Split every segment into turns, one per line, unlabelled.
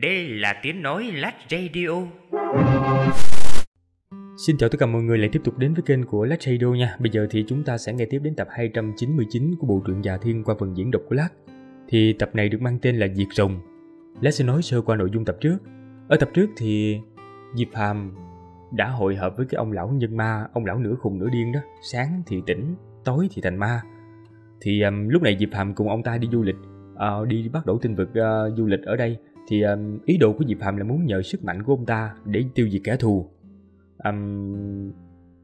Đây là tiếng nói Lát Radio. Xin chào tất cả mọi người lại tiếp tục đến với kênh của Lát Radio nha. Bây giờ thì chúng ta sẽ nghe tiếp đến tập 299 của bộ truyện Già Thiên qua phần diễn đọc của Lát. Thì tập này được mang tên là Diệt Rồng. Lát sẽ nói sơ qua nội dung tập trước. Ở tập trước thì Diệp Hàm đã hội hợp với cái ông lão nhân ma, ông lão nửa khùng nửa điên đó. Sáng thì tỉnh, tối thì thành ma. Thì um, lúc này Diệp Hàm cùng ông ta đi du lịch, uh, đi bắt đầu tinh vực uh, du lịch ở đây thì um, ý đồ của Diệp hàm là muốn nhờ sức mạnh của ông ta để tiêu diệt kẻ thù. Um,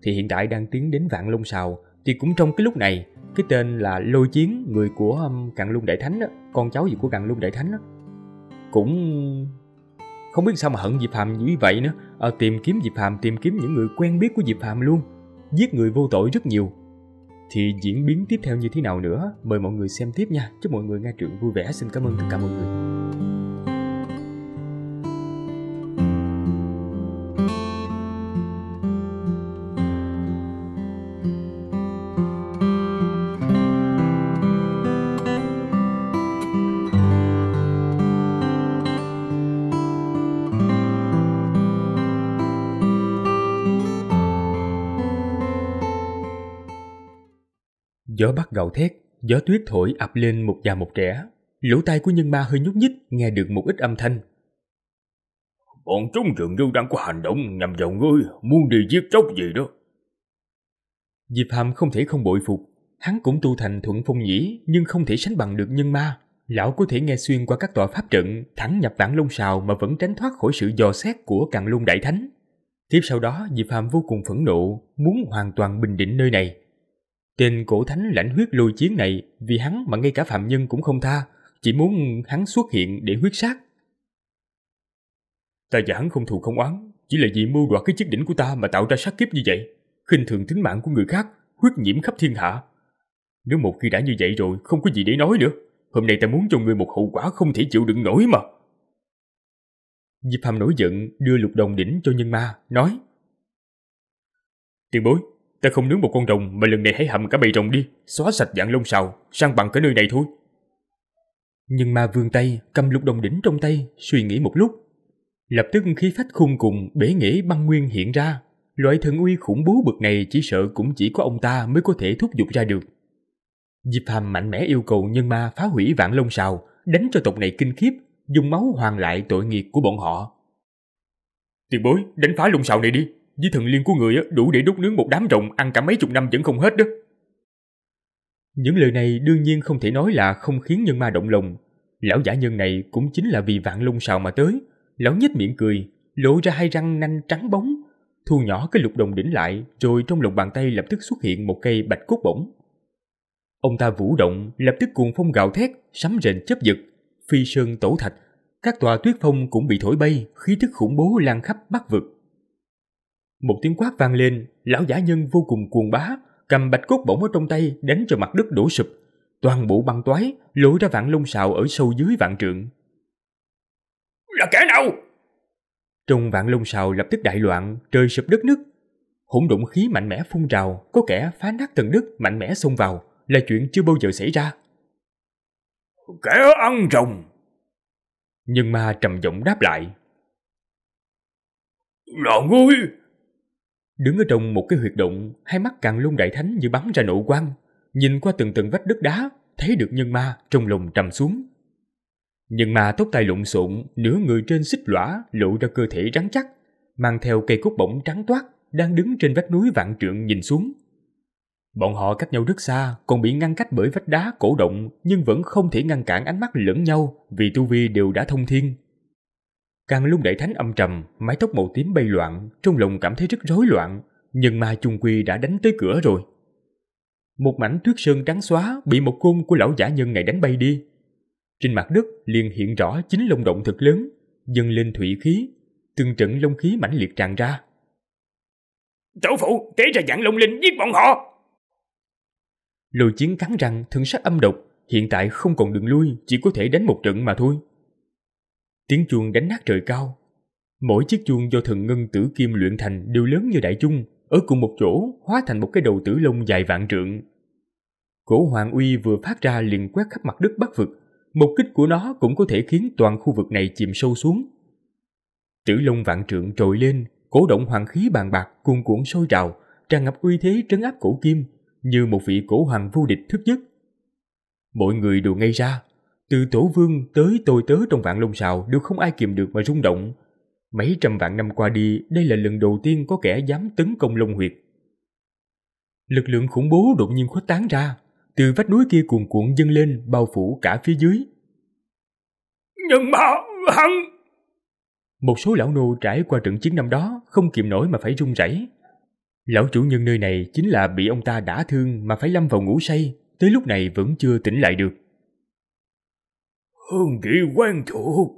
thì hiện tại đang tiến đến Vạn Long Sào thì cũng trong cái lúc này cái tên là Lôi Chiến người của um, Càn Lung Đại Thánh đó, con cháu gì của cạn Lung Đại Thánh đó, cũng không biết sao mà hận Diệp hàm như vậy nữa à, tìm kiếm Diệp hàm tìm kiếm những người quen biết của Diệp hàm luôn giết người vô tội rất nhiều thì diễn biến tiếp theo như thế nào nữa mời mọi người xem tiếp nha chúc mọi người nghe truyện vui vẻ xin cảm ơn tất cả mọi người Gió bắt gạo thét, gió tuyết thổi ập lên một già một trẻ. Lỗ tai của nhân ma hơi nhúc nhích, nghe được một ít âm thanh. Bọn trống rừng như đang có hành động nhằm vào ngươi, muốn đi giết chóc gì đó. Diệp Hàm không thể không bội phục. Hắn cũng tu thành thuận phong nhĩ, nhưng không thể sánh bằng được nhân ma. Lão có thể nghe xuyên qua các tòa pháp trận, thẳng nhập vạn lông sào mà vẫn tránh thoát khỏi sự dò xét của càng lôn đại thánh. Tiếp sau đó, Diệp Hàm vô cùng phẫn nộ, muốn hoàn toàn bình định nơi này, Tên cổ thánh lãnh huyết lùi chiến này vì hắn mà ngay cả phạm nhân cũng không tha, chỉ muốn hắn xuất hiện để huyết sát. Ta và hắn không thù không oán, chỉ là vì mưu đoạt cái chức đỉnh của ta mà tạo ra sát kiếp như vậy, khinh thường tính mạng của người khác, huyết nhiễm khắp thiên hạ. Nếu một khi đã như vậy rồi, không có gì để nói nữa. Hôm nay ta muốn cho người một hậu quả không thể chịu đựng nổi mà. Diệp Hàm nổi giận đưa lục đồng đỉnh cho nhân ma, nói Tiền bối, Ta không nướng một con rồng mà lần này hãy hầm cả bầy rồng đi, xóa sạch dạng lông sào, sang bằng cái nơi này thôi. Nhưng ma vương tay cầm lục đồng đỉnh trong tay, suy nghĩ một lúc. Lập tức khí phách khung cùng bể nghĩa băng nguyên hiện ra. Loại thần uy khủng bố bực này chỉ sợ cũng chỉ có ông ta mới có thể thúc giục ra được. Diệp Hàm mạnh mẽ yêu cầu nhân ma phá hủy vạn lông sào, đánh cho tộc này kinh khiếp, dùng máu hoàn lại tội nghiệp của bọn họ. Tiền bối, đánh phá lông sào này đi, với thần liên của người đủ để đốt nướng một đám rồng ăn cả mấy chục năm vẫn không hết đó. Những lời này đương nhiên không thể nói là không khiến nhân ma động lòng. Lão giả nhân này cũng chính là vì vạn lông sào mà tới. Lão nhếch miệng cười, lộ ra hai răng nanh trắng bóng. Thu nhỏ cái lục đồng đỉnh lại, rồi trong lòng bàn tay lập tức xuất hiện một cây bạch cốt bổng. Ông ta vũ động, lập tức cuồng phong gạo thét, sấm rền chấp giật, phi sơn tổ thạch. Các tòa tuyết phong cũng bị thổi bay, khí thức khủng bố lan khắp bắc vực. Một tiếng quát vang lên, lão giả nhân vô cùng cuồng bá, cầm bạch cốt bổng ở trong tay đánh cho mặt đất đổ sụp, toàn bộ băng toái, lôi ra vạn lông sào ở sâu dưới vạn trượng. Là kẻ nào? Trong vạn lông sào lập tức đại loạn, trời sụp đất nứt. Hỗn độn khí mạnh mẽ phun trào, có kẻ phá nát tầng đất mạnh mẽ xông vào, là chuyện chưa bao giờ xảy ra. Kẻ ăn rồng. Nhưng ma trầm giọng đáp lại. Là ngươi, Đứng ở trong một cái huyệt động, hai mắt càng lung đại thánh như bắn ra nổ quang. Nhìn qua từng từng vách đất đá, thấy được nhân ma trong lòng trầm xuống. Nhân ma tóc tai lộn xộn, nửa người trên xích lõa, lộ ra cơ thể rắn chắc, mang theo cây cốt bổng trắng toát, đang đứng trên vách núi vạn trượng nhìn xuống. Bọn họ cách nhau rất xa, còn bị ngăn cách bởi vách đá cổ động nhưng vẫn không thể ngăn cản ánh mắt lẫn nhau vì tu vi đều đã thông thiên, Càng lung đẩy thánh âm trầm, mái tóc màu tím bay loạn, trong lòng cảm thấy rất rối loạn, nhưng ma chung quy đã đánh tới cửa rồi. Một mảnh tuyết sơn trắng xóa bị một côn của lão giả nhân này đánh bay đi. Trên mặt đất liền hiện rõ chính lông động thật lớn, dâng lên thủy khí, từng trận lông khí mãnh liệt tràn ra.
Tổ phụ, tế ra dạng lông linh giết bọn họ!
Lôi chiến cắn răng, thân sắc âm độc, hiện tại không còn đường lui, chỉ có thể đánh một trận mà thôi. Tiếng chuông đánh nát trời cao. Mỗi chiếc chuông do thần ngân tử kim luyện thành đều lớn như đại trung, ở cùng một chỗ hóa thành một cái đầu tử lông dài vạn trượng. Cổ hoàng uy vừa phát ra liền quét khắp mặt đất bắc vực, một kích của nó cũng có thể khiến toàn khu vực này chìm sâu xuống. Tử lông vạn trượng trồi lên, cổ động hoàng khí bàn bạc cuồn cuộn sôi trào, tràn ngập uy thế trấn áp cổ kim, như một vị cổ hoàng vô địch thức nhất. Mọi người đều ngây ra, từ tổ vương tới tôi tớ trong vạn lông sào đều không ai kiềm được mà rung động. Mấy trăm vạn năm qua đi, đây là lần đầu tiên có kẻ dám tấn công lông huyệt. Lực lượng khủng bố đột nhiên khuếch tán ra, từ vách núi kia cuồn cuộn dâng lên bao phủ cả phía dưới.
nhân mà hắn...
Một số lão nô trải qua trận chiến năm đó không kiềm nổi mà phải run rẩy. Lão chủ nhân nơi này chính là bị ông ta đã thương mà phải lâm vào ngủ say, tới lúc này vẫn chưa tỉnh lại được hương vị quen thuộc.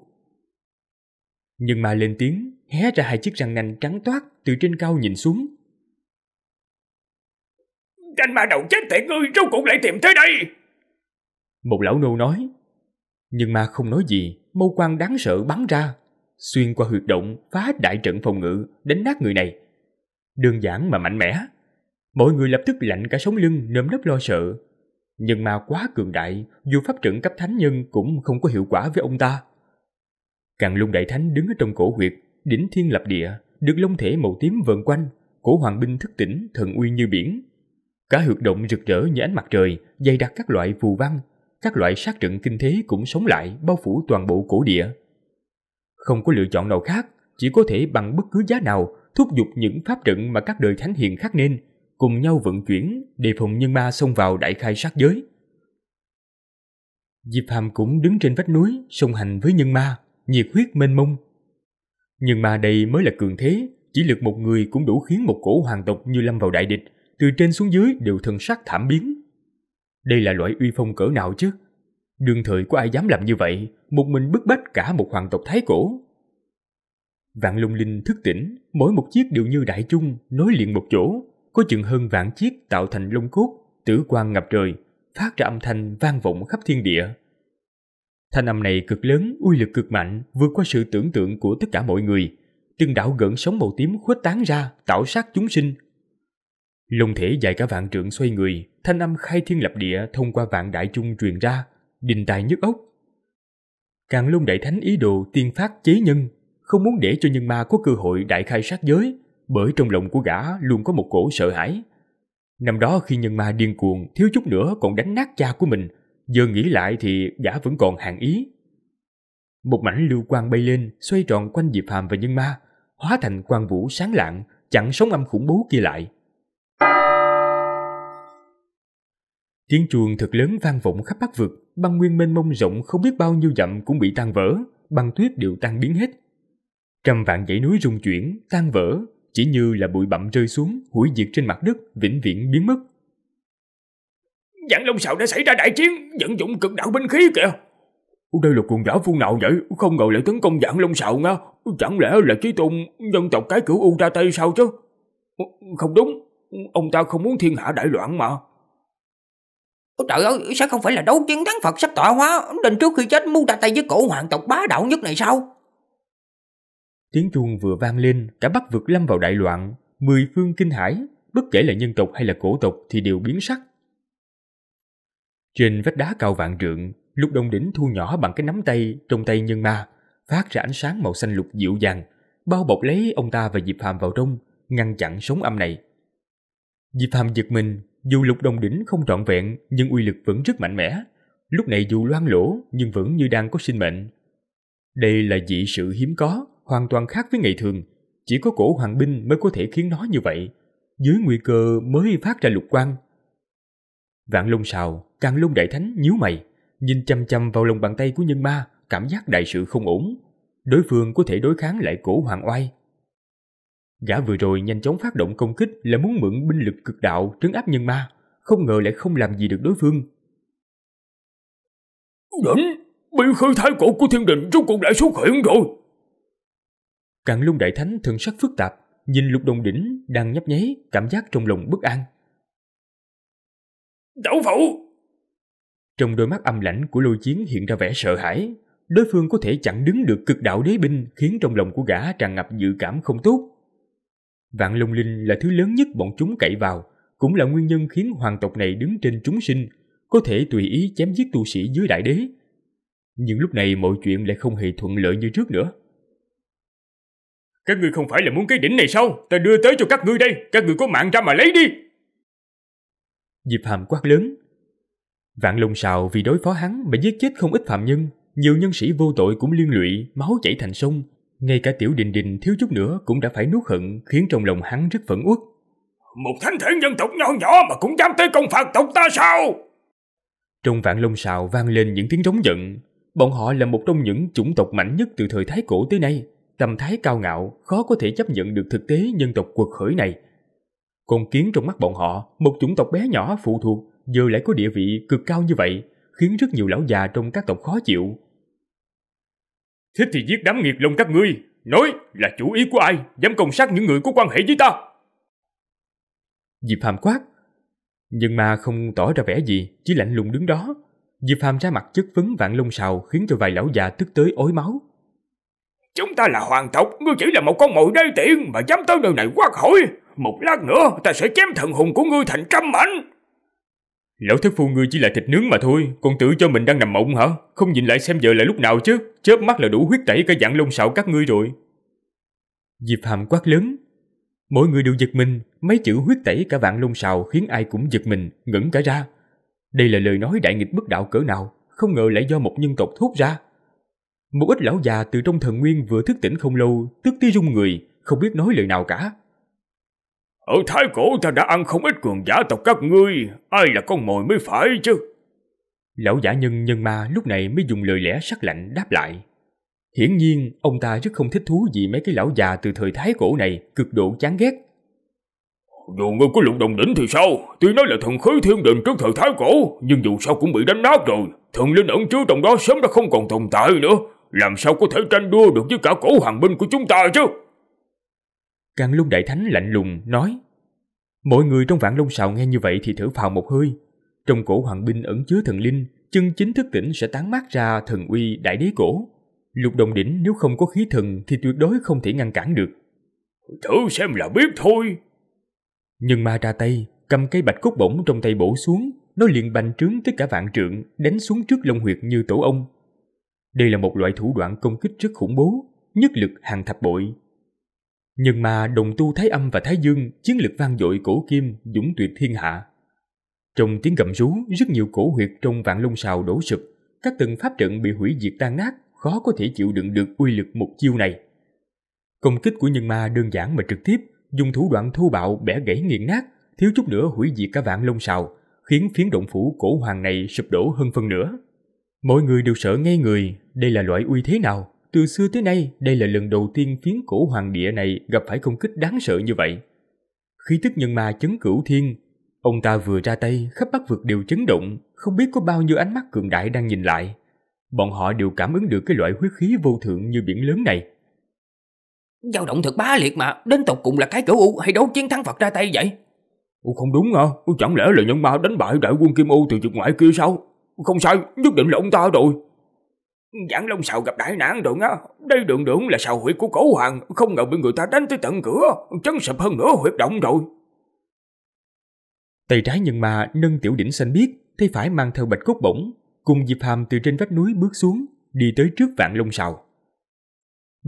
Nhưng mà lên tiếng, hé ra hai chiếc răng nanh trắng toát từ trên cao nhìn xuống.
Canh ma đầu chết tiệt ngươi rốt cuộc lại tìm tới đây.
Một lão nô nói, nhưng mà không nói gì, mâu quan đáng sợ bắn ra, xuyên qua huyệt động phá đại trận phòng ngự đánh nát người này. Đơn giản mà mạnh mẽ. Mọi người lập tức lạnh cả sống lưng nơm nớp lo sợ, nhưng ma quá cường đại, dù pháp trận cấp thánh nhân cũng không có hiệu quả với ông ta. Càng lung đại thánh đứng ở trong cổ huyệt, đỉnh thiên lập địa, được long thể màu tím vần quanh, cổ hoàng binh thức tỉnh, thần uy như biển. Cả huyệt động rực rỡ như ánh mặt trời, dày đặc các loại phù văn, các loại sát trận kinh thế cũng sống lại, bao phủ toàn bộ cổ địa. Không có lựa chọn nào khác, chỉ có thể bằng bất cứ giá nào thúc giục những pháp trận mà các đời thánh hiền khác nên cùng nhau vận chuyển để phòng nhân ma xông vào đại khai sát giới. Diệp Hàm cũng đứng trên vách núi song hành với nhân ma, nhiệt huyết mênh mông. Nhưng mà đây mới là cường thế, chỉ lực một người cũng đủ khiến một cổ hoàng tộc như lâm vào đại địch, từ trên xuống dưới đều thần sắc thảm biến. Đây là loại uy phong cỡ nào chứ? Đương thời có ai dám làm như vậy, một mình bức bách cả một hoàng tộc thái cổ. Vạn lung linh thức tỉnh, mỗi một chiếc đều như đại trung, nối liền một chỗ, có chừng hơn vạn chiếc tạo thành lung cốt, tử quang ngập trời, phát ra âm thanh vang vọng khắp thiên địa. Thanh âm này cực lớn, uy lực cực mạnh, vượt qua sự tưởng tượng của tất cả mọi người. Từng đạo gợn sóng màu tím khuếch tán ra, tạo sát chúng sinh. Lông thể dài cả vạn trượng xoay người, thanh âm khai thiên lập địa thông qua vạn đại chung truyền ra, đình tài nhức ốc. Càng lung đại thánh ý đồ tiên phát chế nhân, không muốn để cho nhân ma có cơ hội đại khai sát giới, bởi trong lòng của gã luôn có một cổ sợ hãi. Năm đó khi nhân ma điên cuồng thiếu chút nữa còn đánh nát cha của mình, giờ nghĩ lại thì gã vẫn còn hàng ý. Một mảnh lưu quang bay lên, xoay tròn quanh Diệp hàm và nhân ma, hóa thành quang vũ sáng lạng, chặn sóng âm khủng bố kia lại. Tiếng chuông thật lớn vang vọng khắp bát vực, băng nguyên mênh mông rộng không biết bao nhiêu dặm cũng bị tan vỡ, băng tuyết đều tan biến hết. Trăm vạn dãy núi rung chuyển, tan vỡ, chỉ như là bụi bặm rơi xuống, hủy diệt trên mặt đất, vĩnh viễn biến mất.
Giảng Long Sào đã xảy ra đại chiến, vận dụng cực đạo binh khí kìa. Đây là cuồng giả phu nào vậy? Không ngờ lại tấn công Giảng Long Sào nga. Chẳng lẽ là chí tôn dân tộc cái cửu U ra tay sao chứ? Không đúng, ông ta không muốn thiên hạ đại loạn mà. Trời ơi, sẽ không phải là đấu chiến thắng Phật sắp tọa hóa, đến trước khi chết muốn ra tay với cổ hoàng tộc bá đạo nhất này sao?
Tiếng chuông vừa vang lên, cả Bắc vực lâm vào đại loạn, mười phương kinh hãi, bất kể là nhân tộc hay là cổ tộc thì đều biến sắc. Trên vách đá cao vạn trượng, lục đông đỉnh thu nhỏ bằng cái nắm tay trong tay nhân ma, phát ra ánh sáng màu xanh lục dịu dàng, bao bọc lấy ông ta và Diệp hàm vào trong, ngăn chặn sóng âm này. Diệp hàm giật mình, dù lục đông đỉnh không trọn vẹn nhưng uy lực vẫn rất mạnh mẽ. Lúc này dù loang lỗ nhưng vẫn như đang có sinh mệnh. Đây là dị sự hiếm có, hoàn toàn khác với ngày thường. Chỉ có cổ hoàng binh mới có thể khiến nó như vậy, dưới nguy cơ mới phát ra lục quang. Vạn lông sào, càng lông đại thánh nhíu mày, nhìn chăm chăm vào lòng bàn tay của nhân ma, cảm giác đại sự không ổn. Đối phương có thể đối kháng lại cổ hoàng oai. Gã vừa rồi nhanh chóng phát động công kích là muốn mượn binh lực cực đạo trấn áp nhân ma, không ngờ lại không làm gì được đối phương.
Đỉnh, bị khơi
thái cổ của thiên đình trong cuộc đã xuất hiện rồi càng lung đại thánh thần sắc phức tạp, nhìn lục đồng đỉnh đang nhấp nháy cảm giác trong lòng bất an.
Đậu phụ!
Trong đôi mắt âm lãnh của lôi chiến hiện ra vẻ sợ hãi, đối phương có thể chẳng đứng được cực đạo đế binh khiến trong lòng của gã tràn ngập dự cảm không tốt. Vạn lung linh là thứ lớn nhất bọn chúng cậy vào, cũng là nguyên nhân khiến hoàng tộc này đứng trên chúng sinh, có thể tùy ý chém giết tu sĩ dưới đại đế. Nhưng lúc này mọi chuyện lại không hề thuận lợi như trước nữa.
Các ngươi không phải là muốn cái đỉnh này sao? Ta đưa tới cho các ngươi đây, các ngươi có mạng ra mà lấy đi.
Diệp Hàm quát lớn. Vạn lùng sào vì đối phó hắn mà giết chết không ít phạm nhân, nhiều nhân sĩ vô tội cũng liên lụy, máu chảy thành sông. Ngay cả tiểu đình đình thiếu chút nữa cũng đã phải nuốt hận khiến trong lòng hắn rất phẫn uất.
Một thánh thể dân tộc nhỏ nhỏ mà cũng dám tới công phạt tộc ta sao?
Trong vạn lông sào vang lên những tiếng rống giận. Bọn họ là một trong những chủng tộc mạnh nhất từ thời Thái Cổ tới nay tâm thái cao ngạo khó có thể chấp nhận được thực tế nhân tộc quật khởi này. Con kiến trong mắt bọn họ, một chủng tộc bé nhỏ phụ thuộc, giờ lại có địa vị cực cao như vậy, khiến rất nhiều lão già trong các tộc khó chịu. Thế thì giết đám nghiệt lông các ngươi, nói là chủ ý của ai, dám công
sát những người có quan hệ với ta.
Diệp Phàm quát, nhưng mà không tỏ ra vẻ gì, chỉ lạnh lùng đứng đó. Diệp Phàm ra mặt chất vấn vạn lông sào khiến cho vài lão già tức tới ối máu.
Chúng ta là hoàng tộc, ngươi chỉ là một con mồi đê tiện mà dám tới nơi này quát hỏi. Một lát nữa ta sẽ chém thần hùng của ngươi thành trăm mảnh.
Lão thất phu ngươi chỉ là thịt nướng mà thôi, còn tự cho mình đang nằm mộng hả? Không nhìn lại xem giờ là lúc nào chứ, chớp mắt là đủ huyết tẩy cả dạng lông sạo các ngươi rồi. Diệp Hàm quát lớn, mỗi người đều giật mình, mấy chữ huyết tẩy cả vạn lông sạo khiến ai cũng giật mình, ngẩn cả ra. Đây là lời nói đại nghịch bất đạo cỡ nào, không ngờ lại do một nhân tộc thốt ra. Một ít lão già từ trong thần nguyên vừa thức tỉnh không lâu, tức tí rung người, không biết nói lời nào cả. Ở Thái Cổ ta đã ăn không ít cường giả tộc các ngươi, ai là con mồi mới phải chứ. Lão giả nhân nhân ma lúc này mới dùng lời lẽ sắc lạnh đáp lại. Hiển nhiên, ông ta rất không thích thú vì mấy cái lão già từ thời Thái Cổ này
cực độ chán ghét. Dù ngươi có lục đồng đỉnh thì sao? Tuy nói là thần khí thiên đình trước thời Thái Cổ, nhưng dù sao cũng bị đánh nát rồi. Thần linh ẩn chứa trong đó sớm đã không còn tồn tại nữa làm sao có thể tranh đua được với cả cổ hoàng binh của chúng ta chứ?
Càng Lung Đại Thánh lạnh lùng nói. Mọi người trong vạn lông sào nghe như vậy thì thở phào một hơi. Trong cổ hoàng binh ẩn chứa thần linh, chân chính thức tỉnh sẽ tán mát ra thần uy đại đế cổ. Lục đồng đỉnh nếu không có khí thần thì tuyệt đối không thể ngăn cản được. Thử xem là biết thôi. Nhưng ma ra tay, cầm cây bạch cốt bổng trong tay bổ xuống, nó liền bành trướng tới cả vạn trượng, đánh xuống trước lông huyệt như tổ ông. Đây là một loại thủ đoạn công kích rất khủng bố, nhất lực hàng thập bội. Nhưng mà đồng tu Thái Âm và Thái Dương chiến lực vang dội cổ kim, dũng tuyệt thiên hạ. Trong tiếng gầm rú, rất nhiều cổ huyệt trong vạn lông sào đổ sụp, các tầng pháp trận bị hủy diệt tan nát, khó có thể chịu đựng được uy lực một chiêu này. Công kích của nhân ma đơn giản mà trực tiếp, dùng thủ đoạn thu bạo bẻ gãy nghiền nát, thiếu chút nữa hủy diệt cả vạn lông sào, khiến phiến động phủ cổ hoàng này sụp đổ hơn phân nữa. Mọi người đều sợ ngay người, đây là loại uy thế nào? Từ xưa tới nay, đây là lần đầu tiên phiến cổ hoàng địa này gặp phải công kích đáng sợ như vậy. Khi tức nhân ma chấn cửu thiên, ông ta vừa ra tay, khắp bắc vực đều chấn động, không biết có bao nhiêu ánh mắt cường đại đang nhìn lại. Bọn họ đều cảm ứng được cái loại huyết khí vô thượng như biển lớn này. Giao động thật bá liệt mà,
đến tộc cùng là cái cửu u hay đấu chiến thắng Phật ra tay vậy? Ủa không đúng hả? À? Chẳng lẽ là nhân ma đánh bại đại quân Kim U từ trực ngoại kia sao? Không sai, nhất định là ông ta rồi. Giảng Long Sào gặp đại nạn rồi á, đây đường đường là sào huyệt của cổ hoàng, không ngờ bị người ta đánh tới tận cửa, chấn sập hơn nữa, huyệt động rồi.
Tay trái nhưng mà nâng tiểu đỉnh xanh biết, tay phải mang theo bạch cốt bổng, cùng Diệp Hàm từ trên vách núi bước xuống, đi tới trước vạn Long Sào.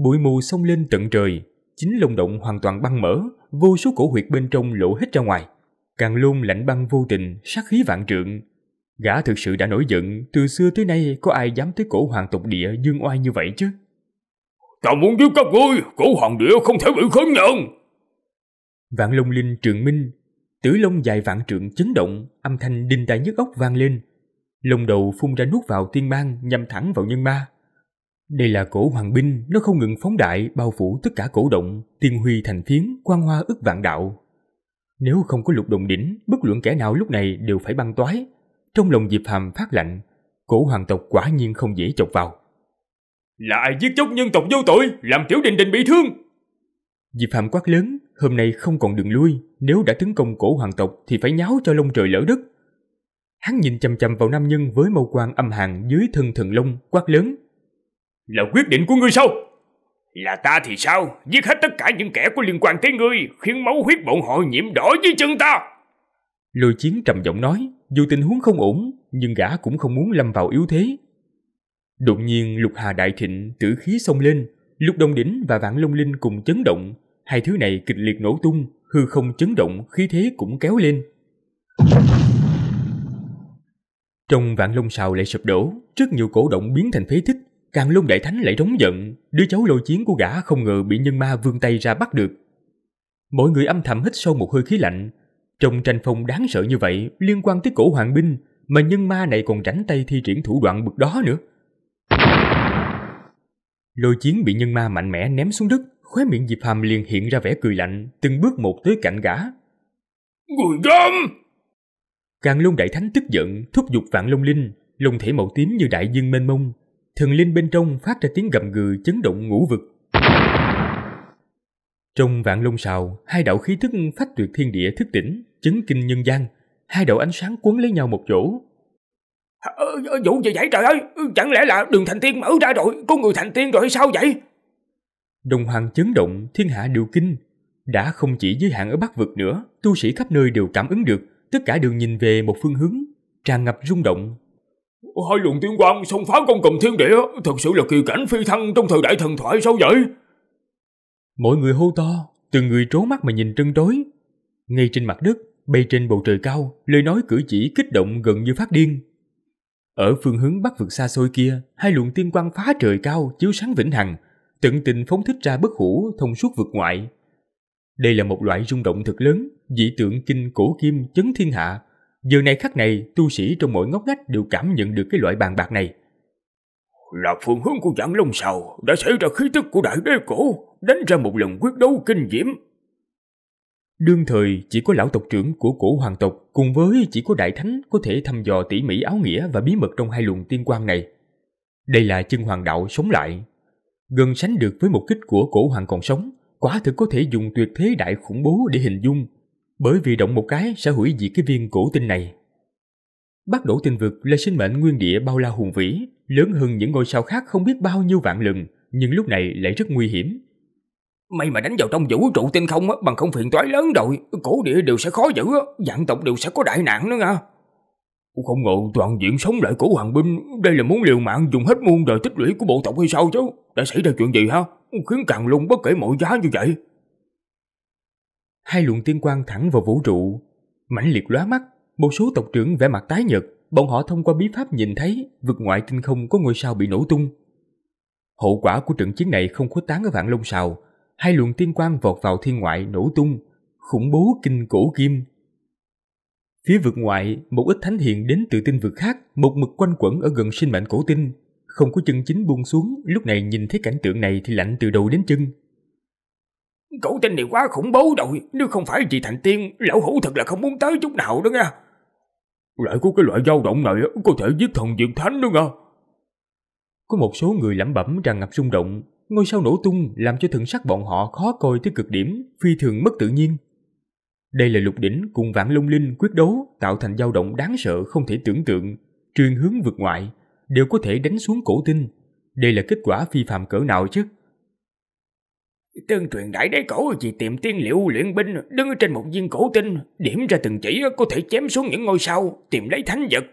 Bụi mù sông lên tận trời, chính lông động hoàn toàn băng mở, vô số cổ huyệt bên trong lộ hết ra ngoài. Càng luôn lạnh băng vô tình, sát khí vạn trượng, Gã thực sự đã nổi giận, từ xưa tới nay có ai dám tới cổ hoàng tục địa dương oai như vậy chứ? Tao muốn giết các ngươi, cổ hoàng địa không thể bị khốn nhận. Vạn long linh trường minh, tử long dài vạn trượng chấn động, âm thanh đinh tai nhức ốc vang lên. Lông đầu phun ra nuốt vào tiên mang nhằm thẳng vào nhân ma. Đây là cổ hoàng binh, nó không ngừng phóng đại, bao phủ tất cả cổ động, tiên huy thành phiến, quan hoa ức vạn đạo. Nếu không có lục đồng đỉnh, bất luận kẻ nào lúc này đều phải băng toái, trong lòng Diệp Hàm phát lạnh, cổ hoàng tộc quả nhiên không dễ chọc vào.
Là ai giết chóc nhân tộc vô tội, làm tiểu đình đình bị thương?
Diệp Hàm quát lớn, hôm nay không còn đường lui, nếu đã tấn công cổ hoàng tộc thì phải nháo cho lông trời lỡ đất. Hắn nhìn chằm chằm vào nam nhân với mâu quan âm hàng dưới thân thần long quát lớn.
Là quyết định của ngươi sao? Là ta thì sao? Giết hết tất cả những kẻ có liên quan tới ngươi, khiến máu huyết bọn họ nhiễm đỏ dưới chân ta.
Lôi chiến trầm giọng nói. Dù tình huống không ổn, nhưng gã cũng không muốn lâm vào yếu thế. Đột nhiên lục hà đại thịnh tử khí xông lên, lục đông đỉnh và vạn long linh cùng chấn động. Hai thứ này kịch liệt nổ tung, hư không chấn động, khí thế cũng kéo lên. Trong vạn long sào lại sụp đổ, rất nhiều cổ động biến thành phế tích Càng Long Đại Thánh lại rống giận, đứa cháu lôi chiến của gã không ngờ bị nhân ma vươn tay ra bắt được. Mọi người âm thầm hít sâu một hơi khí lạnh, trong tranh phong đáng sợ như vậy liên quan tới cổ hoàng binh mà nhân ma này còn rảnh tay thi triển thủ đoạn bực đó nữa. Lôi chiến bị nhân ma mạnh mẽ ném xuống đất, khóe miệng Diệp Hàm liền hiện ra vẻ cười lạnh, từng bước một tới cạnh gã.
Người gom!
Càng Long Đại Thánh tức giận, thúc giục Vạn Long Linh, lông thể màu tím như đại dương mênh mông. Thần linh bên trong phát ra tiếng gầm gừ chấn động ngũ vực. Trong vạn lông sào, hai đạo khí thức phách tuyệt thiên địa thức tỉnh, chứng kinh nhân gian, hai đạo ánh sáng cuốn lấy nhau một chỗ.
À, vụ gì vậy trời ơi, ừ, chẳng lẽ là đường thành tiên mở ra rồi, có người thành tiên rồi hay sao vậy?
Đồng hoàng chấn động, thiên hạ đều kinh. Đã không chỉ giới hạn ở Bắc Vực nữa, tu sĩ khắp nơi đều cảm ứng được, tất cả đều nhìn về một phương hướng, tràn ngập rung động.
Hai luồng tiên quang xông phá công cầm thiên địa, thật sự là kỳ cảnh phi thăng trong thời đại thần thoại sao vậy?
Mọi người hô to, từng người trố mắt mà nhìn trân trối. Ngay trên mặt đất, bay trên bầu trời cao, lời nói cử chỉ kích động gần như phát điên. Ở phương hướng bắc vực xa xôi kia, hai luồng tiên quang phá trời cao chiếu sáng vĩnh hằng, tận tình phóng thích ra bất hủ thông suốt vực ngoại. Đây là một loại rung động thật lớn, dị tượng kinh cổ kim chấn thiên hạ. Giờ này khắc này, tu sĩ trong mỗi ngóc ngách đều cảm nhận được cái loại bàn bạc này.
Là phương hướng của Giảng Long Sầu đã xảy ra khí tức của đại đế cổ đánh ra một lần quyết đấu kinh diễm.
Đương thời chỉ có lão tộc trưởng của cổ hoàng tộc cùng với chỉ có đại thánh có thể thăm dò tỉ mỉ áo nghĩa và bí mật trong hai luồng tiên quan này. Đây là chân hoàng đạo sống lại. Gần sánh được với một kích của cổ hoàng còn sống, quả thực có thể dùng tuyệt thế đại khủng bố để hình dung, bởi vì động một cái sẽ hủy diệt cái viên cổ tinh này. Bác đổ tinh vực là sinh mệnh nguyên địa bao la hùng vĩ, lớn hơn những ngôi sao khác không biết bao nhiêu vạn lần, nhưng lúc này lại rất nguy hiểm, May mà đánh vào trong vũ trụ tinh không á, bằng không phiền toái lớn rồi, cổ địa đều sẽ khó giữ á, tộc đều sẽ có đại nạn nữa nha.
Không ngờ toàn diện sống lại cổ hoàng binh, đây là muốn liều mạng dùng hết muôn đời tích lũy của bộ tộc hay sao chứ? Đã xảy ra chuyện gì hả? Khiến càng lung bất kể mọi giá như vậy.
Hai luồng tiên quang thẳng vào vũ trụ, mãnh liệt lóa mắt, một số tộc trưởng vẻ mặt tái nhợt, bọn họ thông qua bí pháp nhìn thấy vực ngoại tinh không có ngôi sao bị nổ tung. Hậu quả của trận chiến này không khuất tán ở vạn lông sao? hai luồng tiên quang vọt vào thiên ngoại nổ tung, khủng bố kinh cổ kim. Phía vực ngoại, một ít thánh hiện đến từ tinh vực khác, một mực quanh quẩn ở gần sinh mệnh cổ tinh, không có chân chính buông xuống, lúc này nhìn thấy cảnh tượng này thì lạnh từ đầu đến chân.
Cổ tinh này quá khủng bố rồi, nếu không phải vì thành tiên, lão hủ thật là không muốn tới chút nào đó nha. Lại có cái loại dao động này có thể giết thần diệt thánh nữa nha. Có một số
người lẩm bẩm rằng ngập rung động, ngôi sao nổ tung làm cho thần sắc bọn họ khó coi tới cực điểm, phi thường mất tự nhiên. Đây là lục đỉnh cùng vạn lung linh quyết đấu tạo thành dao động đáng sợ không thể tưởng tượng, truyền hướng vượt ngoại, đều có thể đánh xuống cổ tinh. Đây là kết quả phi phàm cỡ nào chứ? Tương truyền đại đế cổ vì tìm tiên liệu luyện binh đứng trên một viên cổ tinh, điểm ra từng chỉ có thể chém xuống những ngôi sao,
tìm lấy thánh vật.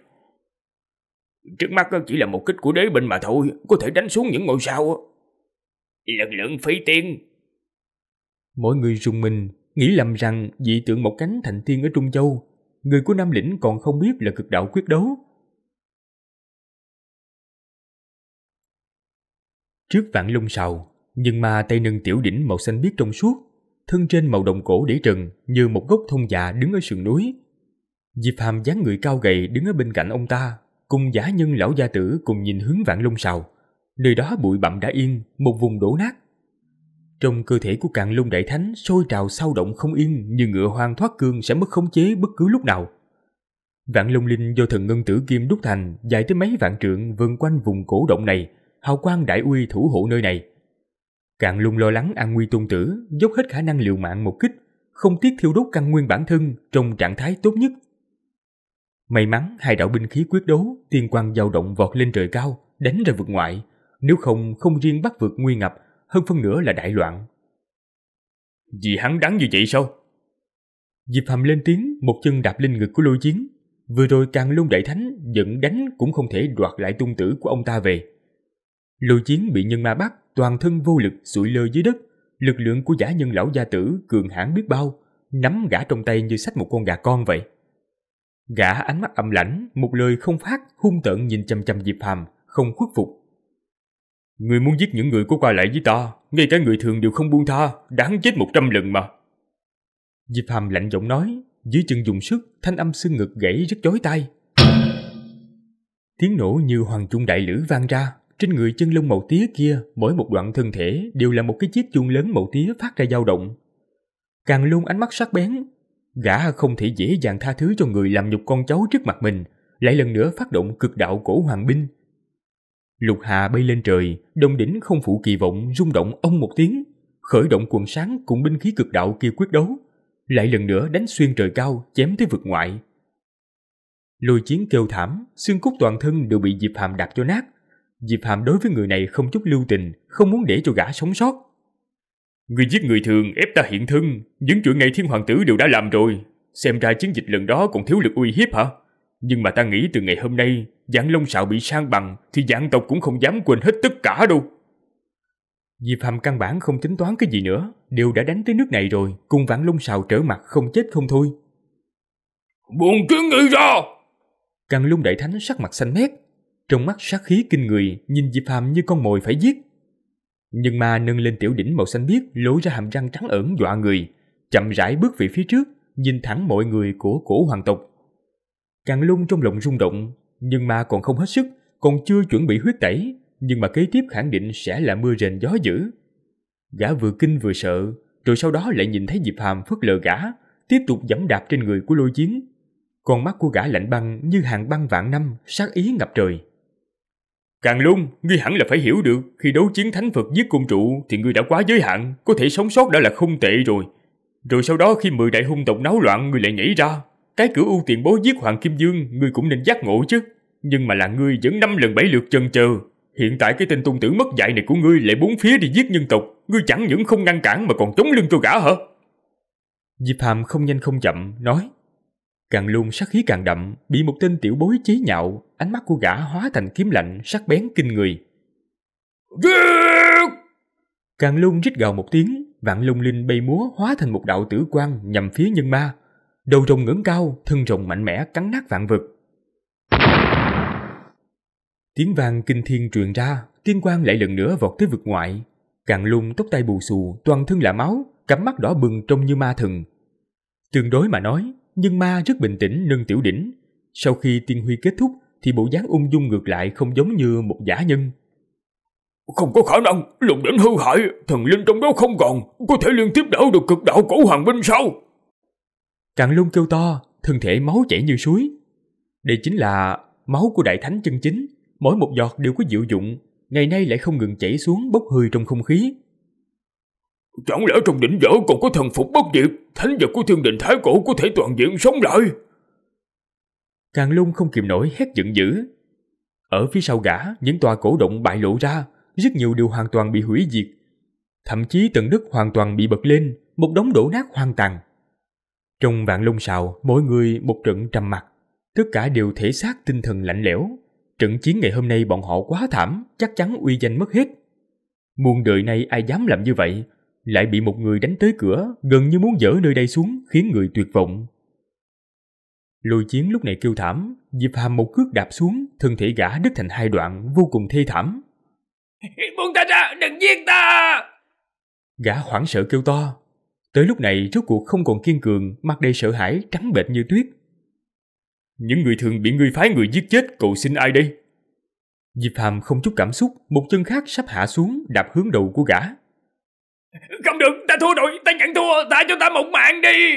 Trước mắt chỉ là một kích của đế binh mà thôi, có thể đánh xuống những ngôi sao, lần lượng phí tiền.
Mọi người rùng mình, nghĩ lầm rằng dị tượng một cánh thành tiên ở Trung Châu, người của Nam Lĩnh còn không biết là cực đạo quyết đấu. Trước vạn lung sào, nhưng mà tay nâng tiểu đỉnh màu xanh biếc trong suốt, thân trên màu đồng cổ để trần như một gốc thông già đứng ở sườn núi. Diệp Hàm dáng người cao gầy đứng ở bên cạnh ông ta, cùng giả nhân lão gia tử cùng nhìn hướng vạn lung sào nơi đó bụi bặm đã yên, một vùng đổ nát. Trong cơ thể của cạn long đại thánh sôi trào sao động không yên như ngựa hoang thoát cương sẽ mất khống chế bất cứ lúc nào. Vạn long linh do thần ngân tử kim đúc thành dài tới mấy vạn trượng vần quanh vùng cổ động này, hào quang đại uy thủ hộ nơi này. Cạn long lo lắng an nguy tôn tử, dốc hết khả năng liều mạng một kích, không tiếc thiêu đốt căn nguyên bản thân trong trạng thái tốt nhất. May mắn hai đạo binh khí quyết đấu, tiên quang dao động vọt lên trời cao, đánh ra vực ngoại, nếu không không riêng bắt vượt nguy ngập, hơn phân nửa là đại loạn. Vì hắn đáng như vậy sao? Diệp Hàm lên tiếng, một chân đạp lên ngực của lôi chiến. Vừa rồi càng lôn đại thánh, giận đánh cũng không thể đoạt lại tung tử của ông ta về. Lôi chiến bị nhân ma bắt, toàn thân vô lực sụi lơ dưới đất. Lực lượng của giả nhân lão gia tử cường hãn biết bao, nắm gã trong tay như sách một con gà con vậy. Gã ánh mắt âm lãnh, một lời không phát, hung tợn nhìn chằm chằm Diệp Hàm, không khuất phục. Người muốn giết những người có qua lại với ta, ngay cả người thường đều không buông tha, đáng chết một trăm lần mà. Diệp Hàm lạnh giọng nói, dưới chân dùng sức, thanh âm xương ngực gãy rất chói tai. Tiếng nổ như hoàng trung đại lửa vang ra, trên người chân lông màu tía kia, mỗi một đoạn thân thể đều là một cái chiếc chuông lớn màu tía phát ra dao động. Càng luôn ánh mắt sắc bén, gã không thể dễ dàng tha thứ cho người làm nhục con cháu trước mặt mình, lại lần nữa phát động cực đạo cổ hoàng binh, Lục Hà bay lên trời, Đông đỉnh không phụ kỳ vọng rung động ông một tiếng, khởi động quần sáng cùng binh khí cực đạo kia quyết đấu, lại lần nữa đánh xuyên trời cao chém tới vực ngoại. Lôi chiến kêu thảm, xương cốt toàn thân đều bị Diệp Hàm đặt cho nát. Diệp Hàm đối với người này không chút lưu tình, không muốn để cho gã sống sót. Người giết người thường ép ta hiện thân, những chuyện ngày thiên hoàng tử đều đã làm rồi. Xem ra chiến dịch lần đó còn thiếu lực uy hiếp hả? Nhưng mà ta nghĩ từ ngày hôm nay, Giảng Long Sạo bị sang bằng thì dạng tộc cũng không dám quên hết tất cả đâu. Diệp Hàm căn bản không tính toán cái gì nữa, đều đã đánh tới nước này rồi, cùng Vãn Long Sạo trở mặt không chết không thôi. Buồn kiến ngươi ra! Càng Lung Đại Thánh sắc mặt xanh mét, trong mắt sát khí kinh người, nhìn Diệp Hàm như con mồi phải giết. Nhưng mà nâng lên tiểu đỉnh màu xanh biếc lối ra hàm răng trắng ẩn dọa người, chậm rãi bước về phía trước, nhìn thẳng mọi người của cổ hoàng tộc. Càng Lung trong lòng rung động, nhưng mà còn không hết sức, còn chưa chuẩn bị huyết tẩy, nhưng mà kế tiếp khẳng định sẽ là mưa rền gió dữ. Gã vừa kinh vừa sợ, rồi sau đó lại nhìn thấy Diệp Hàm phất lờ gã, tiếp tục dẫm đạp trên người của lôi chiến. Con mắt của gã lạnh băng như hàng băng vạn năm, sát ý ngập trời. Càng luôn, ngươi hẳn là phải hiểu được khi đấu chiến thánh Phật giết cung trụ thì ngươi đã quá giới hạn, có thể sống sót đã là không tệ rồi. Rồi sau đó khi mười đại hung tộc náo loạn ngươi lại nhảy ra, cái cửu u tiền bố giết Hoàng Kim Dương, ngươi cũng nên giác ngộ chứ. Nhưng mà là ngươi vẫn năm lần bảy lượt chần chờ. Hiện tại cái tên tung tử mất dạy này của ngươi lại bốn phía đi giết nhân tộc. Ngươi chẳng những không ngăn cản mà còn chống lưng cho gã hả? Diệp Hàm không nhanh không chậm, nói. Càng luôn sát khí càng đậm, bị một tên tiểu bối chế nhạo, ánh mắt của gã hóa thành kiếm lạnh, sắc bén kinh người. Càng luôn rít gào một tiếng, vạn lung linh bay múa hóa thành một đạo tử quang nhằm phía nhân ma, đầu rồng ngẩng cao, thân rồng mạnh mẽ cắn nát vạn vực. Tiếng vang kinh thiên truyền ra, tiên quang lại lần nữa vọt tới vực ngoại. Càng lung tóc tay bù xù, toàn thân là máu, cặp mắt đỏ bừng trông như ma thần. Tương đối mà nói, nhưng ma rất bình tĩnh nâng tiểu đỉnh. Sau khi tiên huy kết thúc thì bộ dáng ung dung ngược lại không giống như một giả nhân.
Không có khả năng, lục đỉnh hư hại, thần linh trong đó không còn, có thể liên tiếp đảo được cực đạo cổ hoàng binh sao?
Càng lung kêu to, thân thể máu chảy như suối. Đây chính là máu của đại thánh chân chính, mỗi một giọt đều có diệu dụng, ngày nay lại không
ngừng chảy xuống bốc hơi trong không khí. Chẳng lẽ trong đỉnh võ còn có thần phục bất diệt, thánh vật của thiên đình thái cổ có thể toàn diện sống lại? Càng
lung không kìm nổi hét giận dữ. Ở phía sau gã, những tòa cổ động bại lộ ra, rất nhiều điều hoàn toàn bị hủy diệt. Thậm chí tầng đất hoàn toàn bị bật lên, một đống đổ nát hoang tàn. Trong vạn lung sào, mỗi người một trận trầm mặt. Tất cả đều thể xác tinh thần lạnh lẽo. Trận chiến ngày hôm nay bọn họ quá thảm, chắc chắn uy danh mất hết. Muôn đời này ai dám làm như vậy, lại bị một người đánh tới cửa, gần như muốn dỡ nơi đây xuống, khiến người tuyệt vọng. Lôi chiến lúc này kêu thảm, Diệp Hàm một cước đạp xuống, thân thể gã đứt thành hai đoạn, vô cùng thê thảm.
Buông ta ra, đừng giết ta!
Gã hoảng sợ kêu to, Tới lúc này rốt cuộc không còn kiên cường, mặt đầy sợ hãi, trắng bệch như tuyết. Những người thường bị ngươi phái người giết chết cầu xin ai đây? Diệp Phàm không chút cảm xúc, một chân khác sắp hạ xuống, đạp hướng đầu của gã.
Không được, ta thua rồi, ta nhận thua, tha cho ta một mạng đi.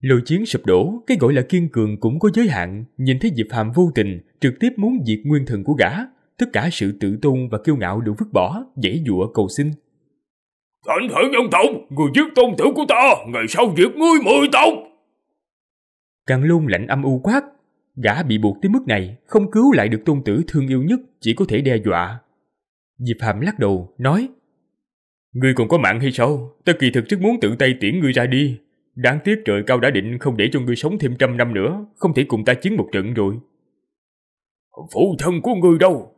Lôi chiến sụp đổ, cái gọi là kiên cường cũng có giới hạn, nhìn thấy Diệp Phàm vô tình, trực tiếp muốn diệt nguyên thần của gã, tất cả sự tự tôn và kiêu ngạo đều vứt bỏ, dãy dụa cầu xin.
Cẩn thận nhân tộc, người giết tôn tử của ta, ngày sau diệt ngươi mười tộc. Càng lôn lạnh âm u quát,
gã bị buộc tới mức này, không cứu lại được tôn tử thương yêu nhất, chỉ có thể đe dọa. Diệp Hàm lắc đầu, nói, Ngươi còn có mạng hay sao? Ta kỳ thực rất muốn tự tay tiễn ngươi ra đi. Đáng tiếc trời cao đã định không để cho ngươi sống thêm trăm năm nữa, không thể cùng ta chiến một trận rồi. Phụ thân của ngươi đâu?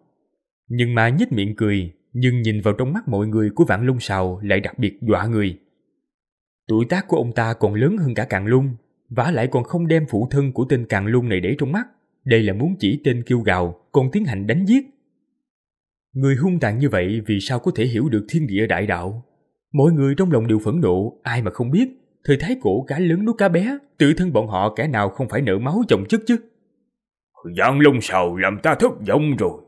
Nhưng mà nhếch miệng cười, nhưng nhìn vào trong mắt mọi người của vạn lung sào lại đặc biệt dọa người. Tuổi tác của ông ta còn lớn hơn cả Càng Lung, vả lại còn không đem phụ thân của tên Càng Lung này để trong mắt. Đây là muốn chỉ tên kêu gào, còn tiến hành đánh giết. Người hung tàn như vậy vì sao có thể hiểu được thiên địa đại đạo? Mọi người trong lòng đều phẫn nộ, ai mà không biết. Thời thái cổ cá lớn nuốt cá bé, tự thân bọn họ kẻ nào không phải nợ máu chồng chất chứ.
vạn lung sầu làm ta thất
vọng rồi.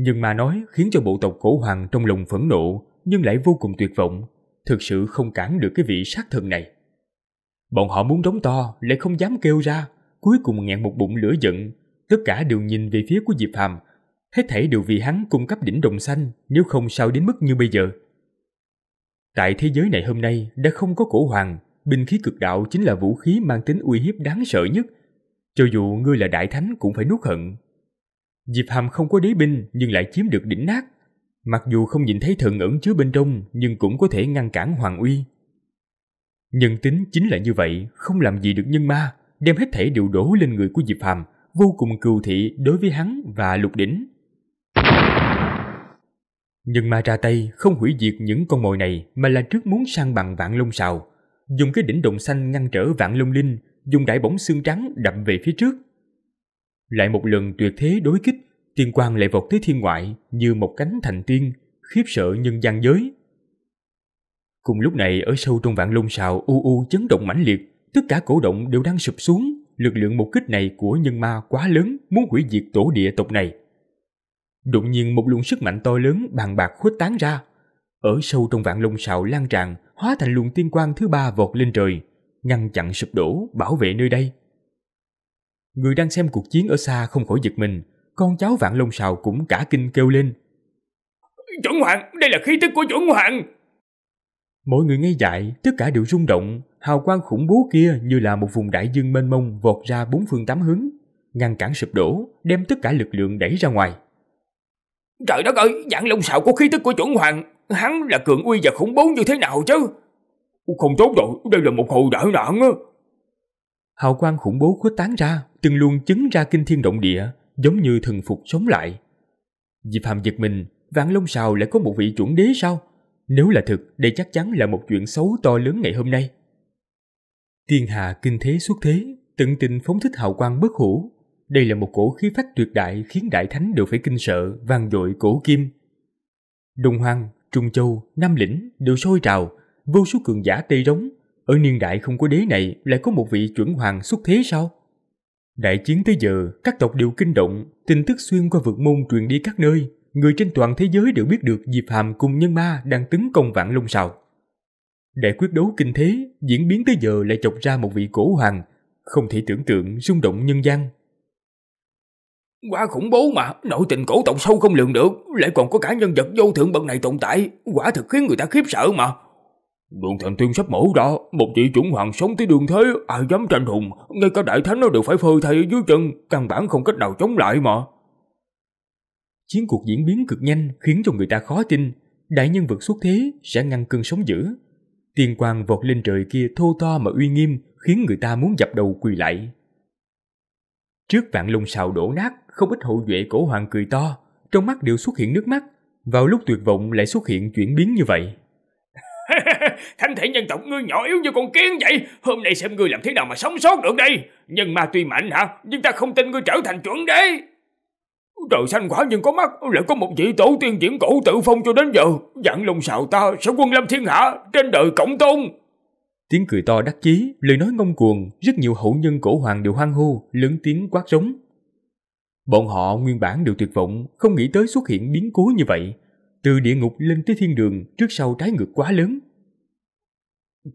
Nhưng mà nói khiến cho bộ tộc cổ hoàng trong lòng phẫn nộ nhưng lại vô cùng tuyệt vọng, thực sự không cản được cái vị sát thần này. Bọn họ muốn đóng to lại không dám kêu ra, cuối cùng nghẹn một bụng lửa giận, tất cả đều nhìn về phía của Diệp hàm hết thảy đều vì hắn cung cấp đỉnh đồng xanh, nếu không sao đến mức như bây giờ. Tại thế giới này hôm nay đã không có cổ hoàng, binh khí cực đạo chính là vũ khí mang tính uy hiếp đáng sợ nhất. Cho dù ngươi là đại thánh cũng phải nuốt hận, Diệp Hàm không có đế binh nhưng lại chiếm được đỉnh nát. Mặc dù không nhìn thấy thần ẩn chứa bên trong nhưng cũng có thể ngăn cản Hoàng Uy. Nhân tính chính là như vậy, không làm gì được nhân ma, đem hết thể đều đổ lên người của Diệp Hàm, vô cùng cừu thị đối với hắn và lục đỉnh. Nhân ma ra tay không hủy diệt những con mồi này mà là trước muốn sang bằng vạn lông sào, dùng cái đỉnh đồng xanh ngăn trở vạn lông linh, dùng đại bóng xương trắng đập về phía trước. Lại một lần tuyệt thế đối kích, tiên quan lại vọt tới thiên ngoại như một cánh thành tiên, khiếp sợ nhân gian giới. Cùng lúc này ở sâu trong vạn lung sào u u chấn động mãnh liệt, tất cả cổ động đều đang sụp xuống, lực lượng một kích này của nhân ma quá lớn muốn hủy diệt tổ địa tộc này. Đột nhiên một luồng sức mạnh to lớn bàn bạc khuếch tán ra, ở sâu trong vạn lung sào lan tràn, hóa thành luồng tiên quan thứ ba vọt lên trời, ngăn chặn sụp đổ, bảo vệ nơi đây. Người đang xem cuộc chiến ở xa không khỏi giật mình, con cháu vạn lông sào cũng cả kinh kêu lên.
Chuẩn hoàng, đây là khí tức của chuẩn hoàng!
Mọi người nghe dại, tất cả đều rung động, hào quang khủng bố kia như là một vùng đại dương mênh mông vọt ra bốn phương tám hướng, ngăn cản sụp đổ, đem tất cả lực lượng đẩy ra ngoài.
Trời đất ơi, dạng lông sào có khí tức của chuẩn hoàng, hắn là cường uy và khủng bố như thế nào chứ? Không tốt rồi, đây là một hồi đại nạn á.
Hào quang khủng bố khuếch tán ra, từng luồng chứng ra kinh thiên động địa, giống như thần phục sống lại. Diệp Phạm giật mình, vạn long sào lại có một vị chuẩn đế sao? Nếu là thật, đây chắc chắn là một chuyện xấu to lớn ngày hôm nay. Thiên hạ kinh thế xuất thế, tận tình phóng thích hào quang bất hủ. Đây là một cổ khí phách tuyệt đại khiến đại thánh đều phải kinh sợ, vang dội cổ kim. Đồng hoang Trung Châu, Nam Lĩnh đều sôi trào, vô số cường giả tây rống. Ở niên đại không có đế này lại có một vị chuẩn hoàng xuất thế sao? Đại chiến tới giờ, các tộc đều kinh động, tin tức xuyên qua vực môn truyền đi các nơi, người trên toàn thế giới đều biết được Diệp Hàm cùng nhân ma đang tấn công vạn lông sào. Đại quyết đấu kinh thế diễn biến tới giờ lại chọc ra một vị cổ hoàng, không thể tưởng tượng rung động nhân gian.
Quá khủng bố mà, nội tình cổ tộc sâu không lường được, lại còn có cả nhân vật vô thượng bậc này tồn tại, quả thực khiến người ta khiếp sợ mà. Đường thần tiên sắp mở ra,
một vị chủng hoàng sống tới đường thế, ai dám tranh hùng, ngay cả đại thánh nó đều phải phơi thay ở dưới chân, căn bản không cách nào chống lại mà. Chiến cuộc diễn biến cực nhanh khiến cho người ta khó tin, đại nhân vật xuất thế sẽ ngăn cơn sóng dữ. Tiên quang vọt lên trời kia thô to mà uy nghiêm, khiến người ta muốn dập đầu quỳ lại. Trước vạn lông sào đổ nát, không ít hậu duệ cổ hoàng cười to, trong mắt đều xuất hiện nước mắt, vào lúc tuyệt vọng lại xuất hiện chuyển biến như vậy.
Thánh thể nhân tộc ngươi nhỏ yếu như con kiến vậy Hôm nay xem ngươi làm thế nào mà sống sót được đây Nhân ma tuy mạnh hả Nhưng ta không tin ngươi trở thành chuẩn đế Trời xanh quả nhưng có mắt Lại có một vị tổ tiên diễn cổ tự phong cho đến giờ Dạng lông xào ta sẽ quân lâm thiên hạ Trên đời cộng tôn
Tiếng cười to đắc chí, lời nói ngông cuồng, rất nhiều hậu nhân cổ hoàng đều hoang hô, lớn tiếng quát rống. Bọn họ nguyên bản đều tuyệt vọng, không nghĩ tới xuất hiện biến cố như vậy, từ địa ngục lên tới thiên đường trước sau trái ngược quá lớn.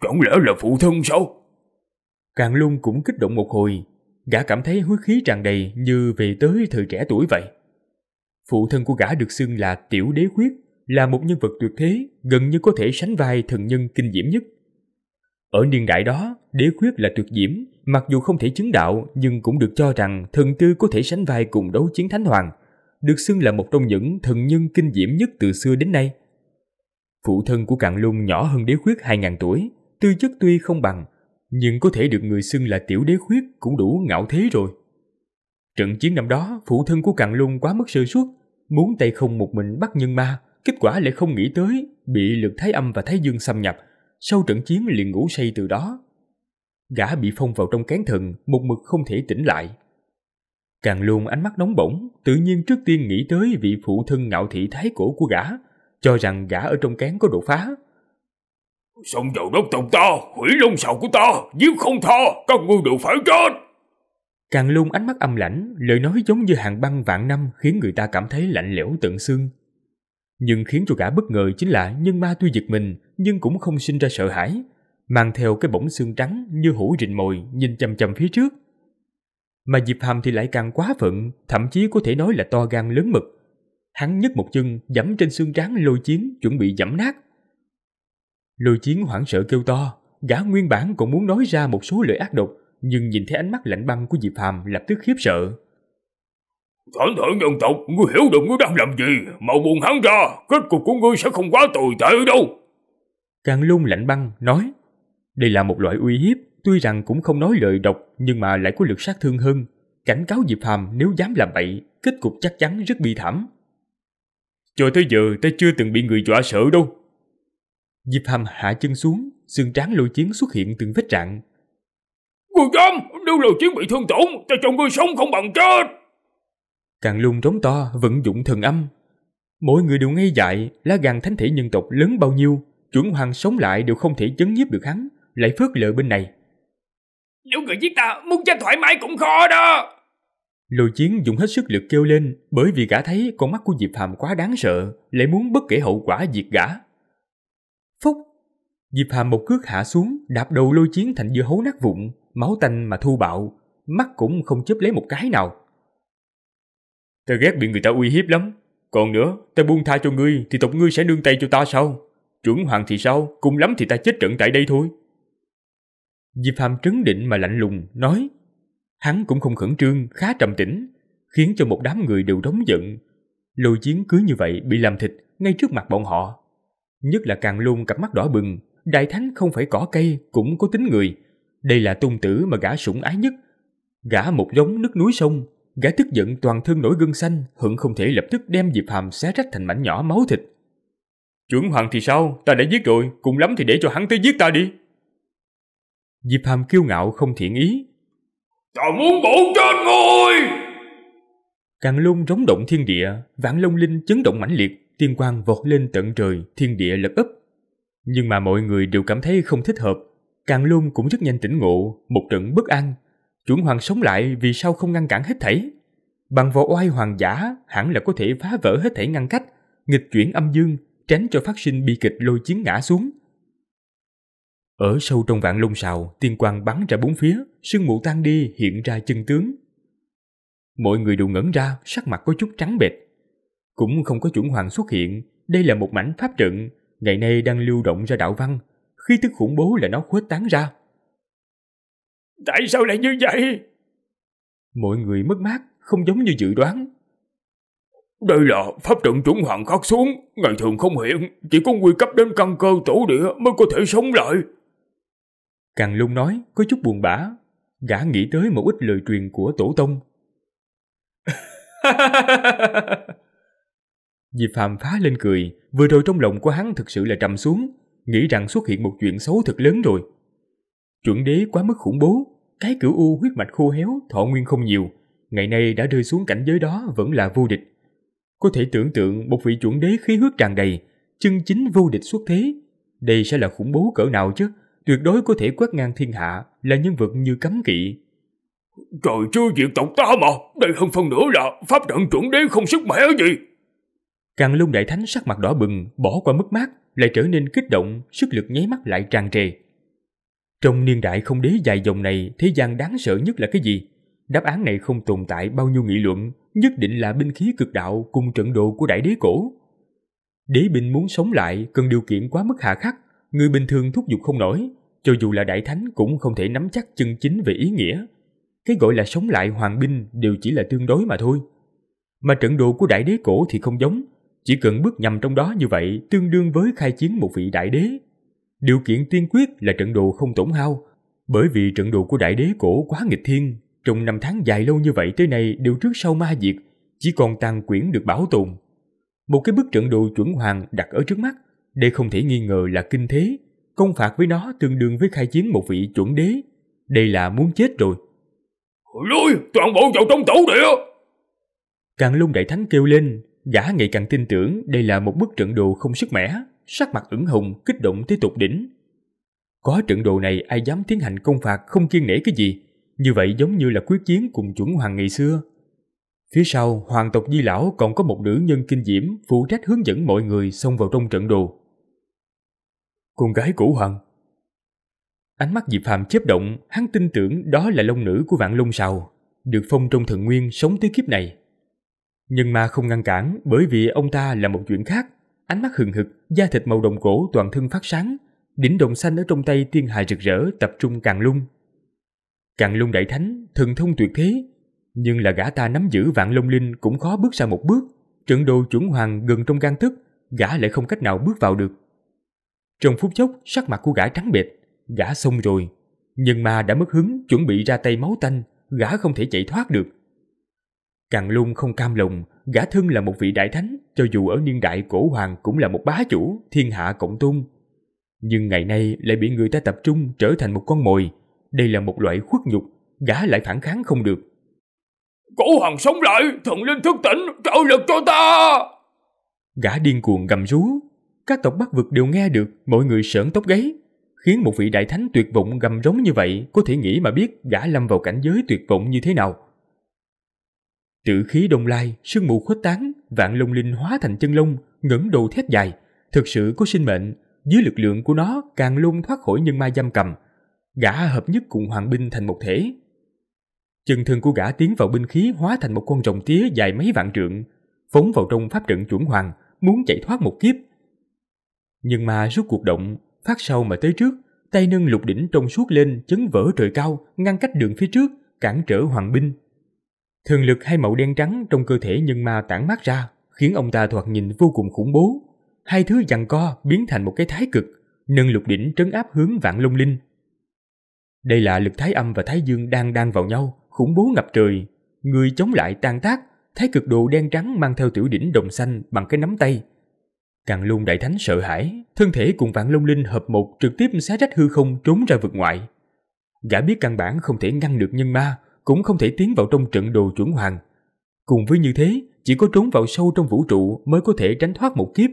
Chẳng lẽ là phụ thân sao? Càng Lung cũng kích động một hồi, gã cảm thấy hối khí tràn đầy như về tới thời trẻ tuổi vậy. Phụ thân của gã được xưng là Tiểu Đế Khuyết, là một nhân vật tuyệt thế, gần như có thể sánh vai thần nhân kinh diễm nhất. Ở niên đại đó, Đế Khuyết là tuyệt diễm, mặc dù không thể chứng đạo nhưng cũng được cho rằng thần tư có thể sánh vai cùng đấu chiến thánh hoàng – được xưng là một trong những thần nhân kinh diễm nhất từ xưa đến nay. Phụ thân của Cạn Lung nhỏ hơn đế khuyết 2.000 tuổi, tư chất tuy không bằng, nhưng có thể được người xưng là tiểu đế khuyết cũng đủ ngạo thế rồi. Trận chiến năm đó, phụ thân của Cạn Lung quá mức sơ suất, muốn tay không một mình bắt nhân ma, kết quả lại không nghĩ tới bị lực Thái Âm và Thái Dương xâm nhập, sau trận chiến liền ngủ say từ đó. Gã bị phong vào trong cán thần, một mực không thể tỉnh lại. Càng luôn ánh mắt nóng bỏng, tự nhiên trước tiên nghĩ tới vị phụ thân ngạo thị thái cổ của gã, cho rằng gã ở trong cán có đột phá.
Sông dầu đốt tộc ta, hủy lông sầu của ta, nếu không tha, các ngươi đều phải chết.
Càng luôn ánh mắt âm lãnh, lời nói giống như hàng băng vạn năm khiến người ta cảm thấy lạnh lẽo tận xương. Nhưng khiến cho gã bất ngờ chính là nhân ma tuy giật mình nhưng cũng không sinh ra sợ hãi, mang theo cái bổng xương trắng như hũ rình mồi nhìn chầm chầm phía trước. Mà Diệp Hàm thì lại càng quá phận, thậm chí có thể nói là to gan lớn mực. Hắn nhấc một chân dẫm trên xương trán lôi chiến chuẩn bị giẫm nát. Lôi chiến hoảng sợ kêu to, gã nguyên bản cũng muốn nói ra một số lời ác độc, nhưng nhìn thấy ánh mắt lạnh băng của Diệp Hàm lập tức khiếp sợ.
Phản thượng nhân tộc, ngươi hiểu được ngươi đang làm gì, mau buông hắn ra, kết cục của ngươi sẽ không quá tồi tệ đâu.
Càng lung lạnh băng, nói, đây là một loại uy hiếp, tuy rằng cũng không nói lời độc nhưng mà lại có lực sát thương hơn. Cảnh cáo Diệp Hàm nếu dám làm bậy, kết cục chắc chắn rất bi thảm. Cho tới giờ ta chưa từng bị người dọa sợ đâu. Diệp Hàm hạ chân xuống, xương trán lôi chiến xuất hiện từng vết rạn.
Quân giám, nếu lôi chiến bị thương tổn, ta cho ngươi sống không bằng chết.
Càng lung trống to, vận dụng thần âm. Mỗi người đều ngây dại, lá gan thánh thể nhân tộc lớn bao nhiêu, chuẩn hoàng sống lại đều không thể chấn nhiếp được hắn, lại phớt lờ bên này,
nếu người giết ta muốn chết thoải mái cũng khó đó.
Lôi chiến dùng hết sức lực kêu lên bởi vì gã thấy con mắt của Diệp Hàm quá đáng sợ, lại muốn bất kể hậu quả diệt gã. Phúc! Diệp Hàm một cước hạ xuống, đạp đầu lôi chiến thành dưa hấu nát vụn, máu tanh mà thu bạo, mắt cũng không chớp lấy một cái nào. Ta ghét bị người ta uy hiếp lắm. Còn nữa, ta buông tha cho ngươi thì tộc ngươi sẽ nương tay cho ta sao? Trưởng hoàng thì sao? Cùng lắm thì ta chết trận tại đây thôi. Diệp Phạm trấn định mà lạnh lùng, nói. Hắn cũng không khẩn trương, khá trầm tĩnh, khiến cho một đám người đều đóng giận. Lôi chiến cứ như vậy bị làm thịt ngay trước mặt bọn họ. Nhất là càng luôn cặp mắt đỏ bừng, đại thánh không phải cỏ cây cũng có tính người. Đây là tôn tử mà gã sủng ái nhất. Gã một giống nước núi sông, gã tức giận toàn thân nổi gân xanh, hận không thể lập tức đem Diệp Hàm xé rách thành mảnh nhỏ máu thịt. Chuẩn hoàng thì sao, ta đã giết rồi, cùng lắm thì để cho hắn tới giết ta đi. Diệp Hàm kiêu ngạo không thiện ý. ta muốn bổ trên ngôi. Càng lôn rống động thiên địa, vạn long linh chấn động mãnh liệt, tiên quang vọt lên tận trời, thiên địa lật ấp. Nhưng mà mọi người đều cảm thấy không thích hợp. Càng lôn cũng rất nhanh tỉnh ngộ, một trận bất an. Chuẩn hoàng sống lại vì sao không ngăn cản hết thảy? Bằng võ oai hoàng giả, hẳn là có thể phá vỡ hết thảy ngăn cách, nghịch chuyển âm dương, tránh cho phát sinh bi kịch lôi chiến ngã xuống – ở sâu trong vạn lung sào, tiên quang bắn ra bốn phía, sương mù tan đi hiện ra chân tướng. Mọi người đều ngẩn ra, sắc mặt có chút trắng bệch. Cũng không có chuẩn hoàng xuất hiện, đây là một mảnh pháp trận, ngày nay đang lưu động ra đạo văn, khi tức khủng bố là nó khuếch tán ra.
Tại sao lại như vậy? Mọi người mất mát, không giống như dự đoán. Đây là pháp trận chuẩn hoàng khắc xuống, ngày thường không hiện, chỉ có nguy cấp đến căn cơ tổ địa mới có thể sống lại.
Càng lung nói có chút buồn bã, gã nghĩ tới một ít lời truyền của tổ tông. Diệp phàm phá lên cười, vừa rồi trong lòng của hắn thực sự là trầm xuống, nghĩ rằng xuất hiện một chuyện xấu thật lớn rồi. Chuẩn đế quá mức khủng bố, cái cửu u huyết mạch khô héo, thọ nguyên không nhiều, ngày nay đã rơi xuống cảnh giới đó vẫn là vô địch. Có thể tưởng tượng một vị chuẩn đế khí huyết tràn đầy, chân chính vô địch xuất thế, đây sẽ là khủng bố cỡ nào chứ? tuyệt đối có thể quét ngang thiên hạ, là nhân vật như cấm kỵ. Trời chưa diệt tộc ta mà, đây hơn phần nữa là pháp trận chuẩn đế không sức mẻ gì. Càng lung đại thánh sắc mặt đỏ bừng, bỏ qua mất mát, lại trở nên kích động, sức lực nháy mắt lại tràn trề. Trong niên đại không đế dài dòng này, thế gian đáng sợ nhất là cái gì? Đáp án này không tồn tại bao nhiêu nghị luận, nhất định là binh khí cực đạo cùng trận đồ của đại đế cổ. Đế binh muốn sống lại cần điều kiện quá mức hạ khắc, người bình thường thúc giục không nổi, cho dù là đại thánh cũng không thể nắm chắc chân chính về ý nghĩa. Cái gọi là sống lại hoàng binh đều chỉ là tương đối mà thôi. Mà trận đồ của đại đế cổ thì không giống, chỉ cần bước nhầm trong đó như vậy tương đương với khai chiến một vị đại đế. Điều kiện tiên quyết là trận đồ không tổn hao, bởi vì trận đồ của đại đế cổ quá nghịch thiên, trong năm tháng dài lâu như vậy tới nay đều trước sau ma diệt, chỉ còn tàn quyển được bảo tồn. Một cái bức trận đồ chuẩn hoàng đặt ở trước mắt, đây không thể nghi ngờ là kinh thế, công phạt với nó tương đương với khai chiến một vị chuẩn đế. Đây là muốn chết rồi. Lôi, toàn bộ vào trong tổ địa! Càng lung đại thánh kêu lên, gã ngày càng tin tưởng đây là một bức trận đồ không sức mẻ, sắc mặt ửng hồng, kích động tới tục đỉnh. Có trận đồ này ai dám tiến hành công phạt không kiên nể cái gì, như vậy giống như là quyết chiến cùng chuẩn hoàng ngày xưa. Phía sau, hoàng tộc Di Lão còn có một nữ nhân kinh diễm phụ trách hướng dẫn mọi người xông vào trong trận đồ. Con gái cổ hoàng. Ánh mắt Diệp Phàm chớp động, hắn tin tưởng đó là long nữ của vạn long sào, được phong trong thần nguyên sống tới kiếp này. Nhưng mà không ngăn cản bởi vì ông ta là một chuyện khác. Ánh mắt hừng hực, da thịt màu đồng cổ toàn thân phát sáng, đỉnh đồng xanh ở trong tay tiên hài rực rỡ tập trung càng lung. Càng lung đại thánh, thần thông tuyệt thế, nhưng là gã ta nắm giữ vạn long linh cũng khó bước ra một bước. Trận đồ chuẩn hoàng gần trong gan thức, gã lại không cách nào bước vào được. Trong phút chốc, sắc mặt của gã trắng bệch, gã xong rồi, nhưng mà đã mất hứng chuẩn bị ra tay máu tanh, gã không thể chạy thoát được. Càng Lung không cam lòng, gã thân là một vị đại thánh, cho dù ở niên đại cổ hoàng cũng là một bá chủ, thiên hạ cộng tôn. Nhưng ngày nay lại bị người ta tập trung trở thành một con mồi, đây là một loại khuất nhục, gã lại phản kháng không được.
Cổ hoàng sống lại, thần linh thức tỉnh, trợ lực cho ta!
Gã điên cuồng gầm rú, các tộc bắc vực đều nghe được, mọi người sởn tóc gáy. Khiến một vị đại thánh tuyệt vọng gầm rống như vậy có thể nghĩ mà biết gã lâm vào cảnh giới tuyệt vọng như thế nào. Tử khí đông lai, sương mù khuếch tán, vạn lông linh hóa thành chân lông, ngẩng đầu thét dài. Thực sự có sinh mệnh, dưới lực lượng của nó càng luôn thoát khỏi nhân ma giam cầm. Gã hợp nhất cùng hoàng binh thành một thể. Chân thân của gã tiến vào binh khí hóa thành một con rồng tía dài mấy vạn trượng, phóng vào trong pháp trận chuẩn hoàng, muốn chạy thoát một kiếp, nhưng mà rút cuộc động, phát sau mà tới trước, tay nâng lục đỉnh trông suốt lên chấn vỡ trời cao, ngăn cách đường phía trước, cản trở hoàng binh. Thường lực hai màu đen trắng trong cơ thể nhân ma tản mát ra, khiến ông ta thoạt nhìn vô cùng khủng bố. Hai thứ giằng co biến thành một cái thái cực, nâng lục đỉnh trấn áp hướng vạn lung linh. Đây là lực thái âm và thái dương đang đang vào nhau, khủng bố ngập trời. Người chống lại tan tác, thái cực độ đen trắng mang theo tiểu đỉnh đồng xanh bằng cái nắm tay, Càng lung đại thánh sợ hãi, thân thể cùng vạn long linh hợp một trực tiếp xé rách hư không trốn ra vực ngoại. Gã biết căn bản không thể ngăn được nhân ma, cũng không thể tiến vào trong trận đồ chuẩn hoàng. Cùng với như thế, chỉ có trốn vào sâu trong vũ trụ mới có thể tránh thoát một kiếp.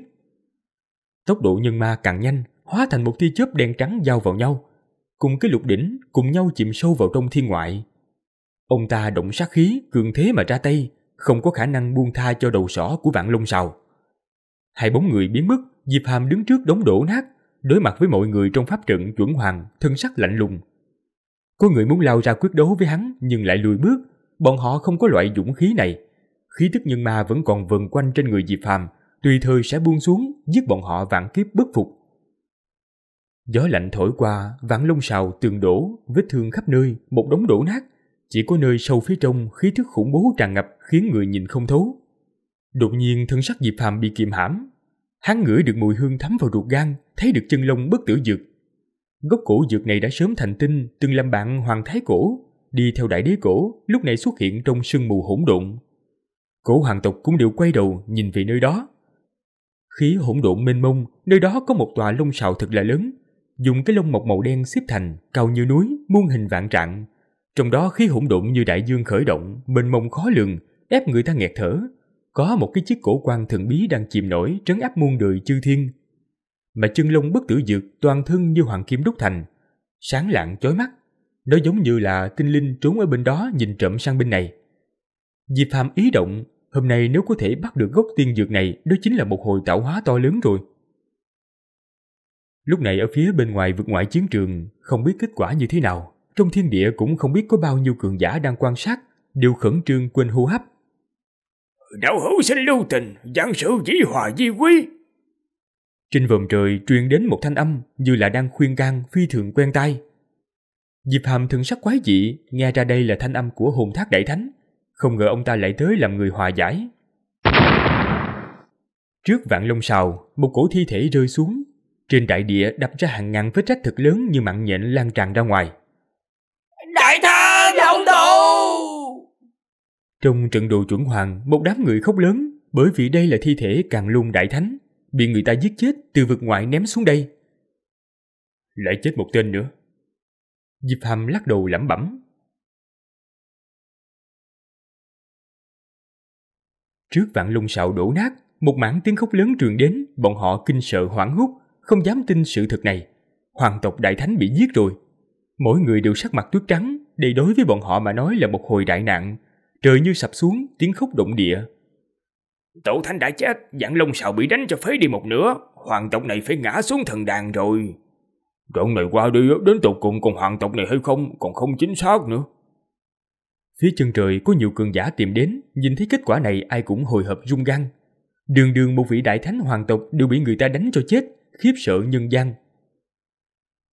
Tốc độ nhân ma càng nhanh, hóa thành một tia chớp đen trắng giao vào nhau, cùng cái lục đỉnh cùng nhau chìm sâu vào trong thiên ngoại. Ông ta động sát khí, cường thế mà ra tay, không có khả năng buông tha cho đầu sỏ của vạn long sào hai bóng người biến mất, Diệp Hàm đứng trước đống đổ nát, đối mặt với mọi người trong pháp trận chuẩn hoàng, thân sắc lạnh lùng. Có người muốn lao ra quyết đấu với hắn nhưng lại lùi bước, bọn họ không có loại dũng khí này. Khí tức nhân ma vẫn còn vần quanh trên người Diệp Hàm, tùy thời sẽ buông xuống, giết bọn họ vạn kiếp bất phục. Gió lạnh thổi qua, vạn lông sào tường đổ, vết thương khắp nơi, một đống đổ nát, chỉ có nơi sâu phía trong khí thức khủng bố tràn ngập khiến người nhìn không thấu. Đột nhiên thân sắc Diệp Phàm bị kiềm hãm, Hắn ngửi được mùi hương thấm vào ruột gan, thấy được chân lông bất tử dược. Gốc cổ dược này đã sớm thành tinh, từng làm bạn hoàng thái cổ, đi theo đại đế cổ, lúc này xuất hiện trong sương mù hỗn độn. Cổ hoàng tộc cũng đều quay đầu nhìn về nơi đó. Khí hỗn độn mênh mông, nơi đó có một tòa lông sào thật là lớn, dùng cái lông mọc màu đen xếp thành, cao như núi, muôn hình vạn trạng. Trong đó khí hỗn độn như đại dương khởi động, mênh mông khó lường, ép người ta nghẹt thở, có một cái chiếc cổ quan thần bí đang chìm nổi trấn áp muôn đời chư thiên. Mà chân lông bất tử dược toàn thân như hoàng kim đúc thành, sáng lạng chói mắt. Nó giống như là tinh linh trốn ở bên đó nhìn trộm sang bên này. Diệp phàm ý động, hôm nay nếu có thể bắt được gốc tiên dược này, đó chính là một hồi tạo hóa to lớn rồi. Lúc này ở phía bên ngoài vực ngoại chiến trường, không biết kết quả như thế nào. Trong thiên địa cũng không biết có bao nhiêu cường giả đang quan sát, đều khẩn trương quên
hô hấp Đạo hữu xin lưu tình, giảng sự dĩ hòa di quý.
Trên vòm trời truyền đến một thanh âm như là đang khuyên can phi thường quen tai. Diệp Hàm thường sắc quái dị, nghe ra đây là thanh âm của hồn thác đại thánh. Không ngờ ông ta lại tới làm người hòa giải. Trước vạn lông sào, một cổ thi thể rơi xuống. Trên đại địa đập ra hàng ngàn vết rách thật lớn như mạng nhện lan tràn ra ngoài.
Đại thánh, ông tổ!
Trong trận đồ chuẩn hoàng, một đám người khóc lớn bởi vì đây là thi thể càng lung đại thánh,
bị người ta giết chết từ vực ngoại ném xuống đây. Lại chết một tên nữa. Diệp Hàm lắc đầu lẩm bẩm. Trước vạn lung sạo đổ nát, một mảng tiếng khóc lớn truyền đến,
bọn họ kinh sợ hoảng hốt, không dám tin sự thật này. Hoàng tộc đại thánh bị giết rồi. Mỗi người đều sắc mặt tuyết trắng, đây đối với bọn họ mà nói là một hồi đại nạn, trời như sập xuống, tiếng khóc động địa. Tổ thánh đã chết, dạng lông sào bị đánh cho phế đi một nửa, hoàng tộc này phải ngã xuống thần đàn rồi. Đoạn này qua đi, đến tột cùng còn hoàng tộc này hay không, còn không chính xác nữa. Phía chân trời có nhiều cường giả tìm đến, nhìn thấy kết quả này ai cũng hồi hộp rung gan. Đường đường một vị đại thánh hoàng tộc đều bị người ta đánh cho chết, khiếp sợ nhân gian.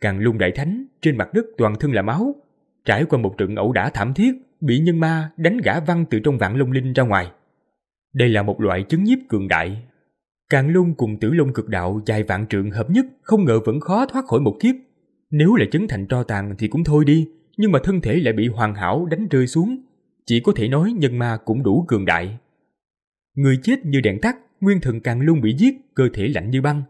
Càng lung đại thánh, trên mặt đất toàn thân là máu, trải qua một trận ẩu đả thảm thiết, bị nhân ma đánh gã văng từ trong vạn long linh ra ngoài. Đây là một loại chứng nhiếp cường đại. Càng lôn cùng tử lông cực đạo dài vạn trượng hợp nhất không ngờ vẫn khó thoát khỏi một kiếp. Nếu là chấn thành tro tàn thì cũng thôi đi, nhưng mà thân thể lại bị hoàn hảo đánh rơi xuống. Chỉ có thể nói nhân ma cũng đủ cường đại. Người chết như đèn tắt, nguyên thần càng lôn bị giết, cơ thể lạnh như băng.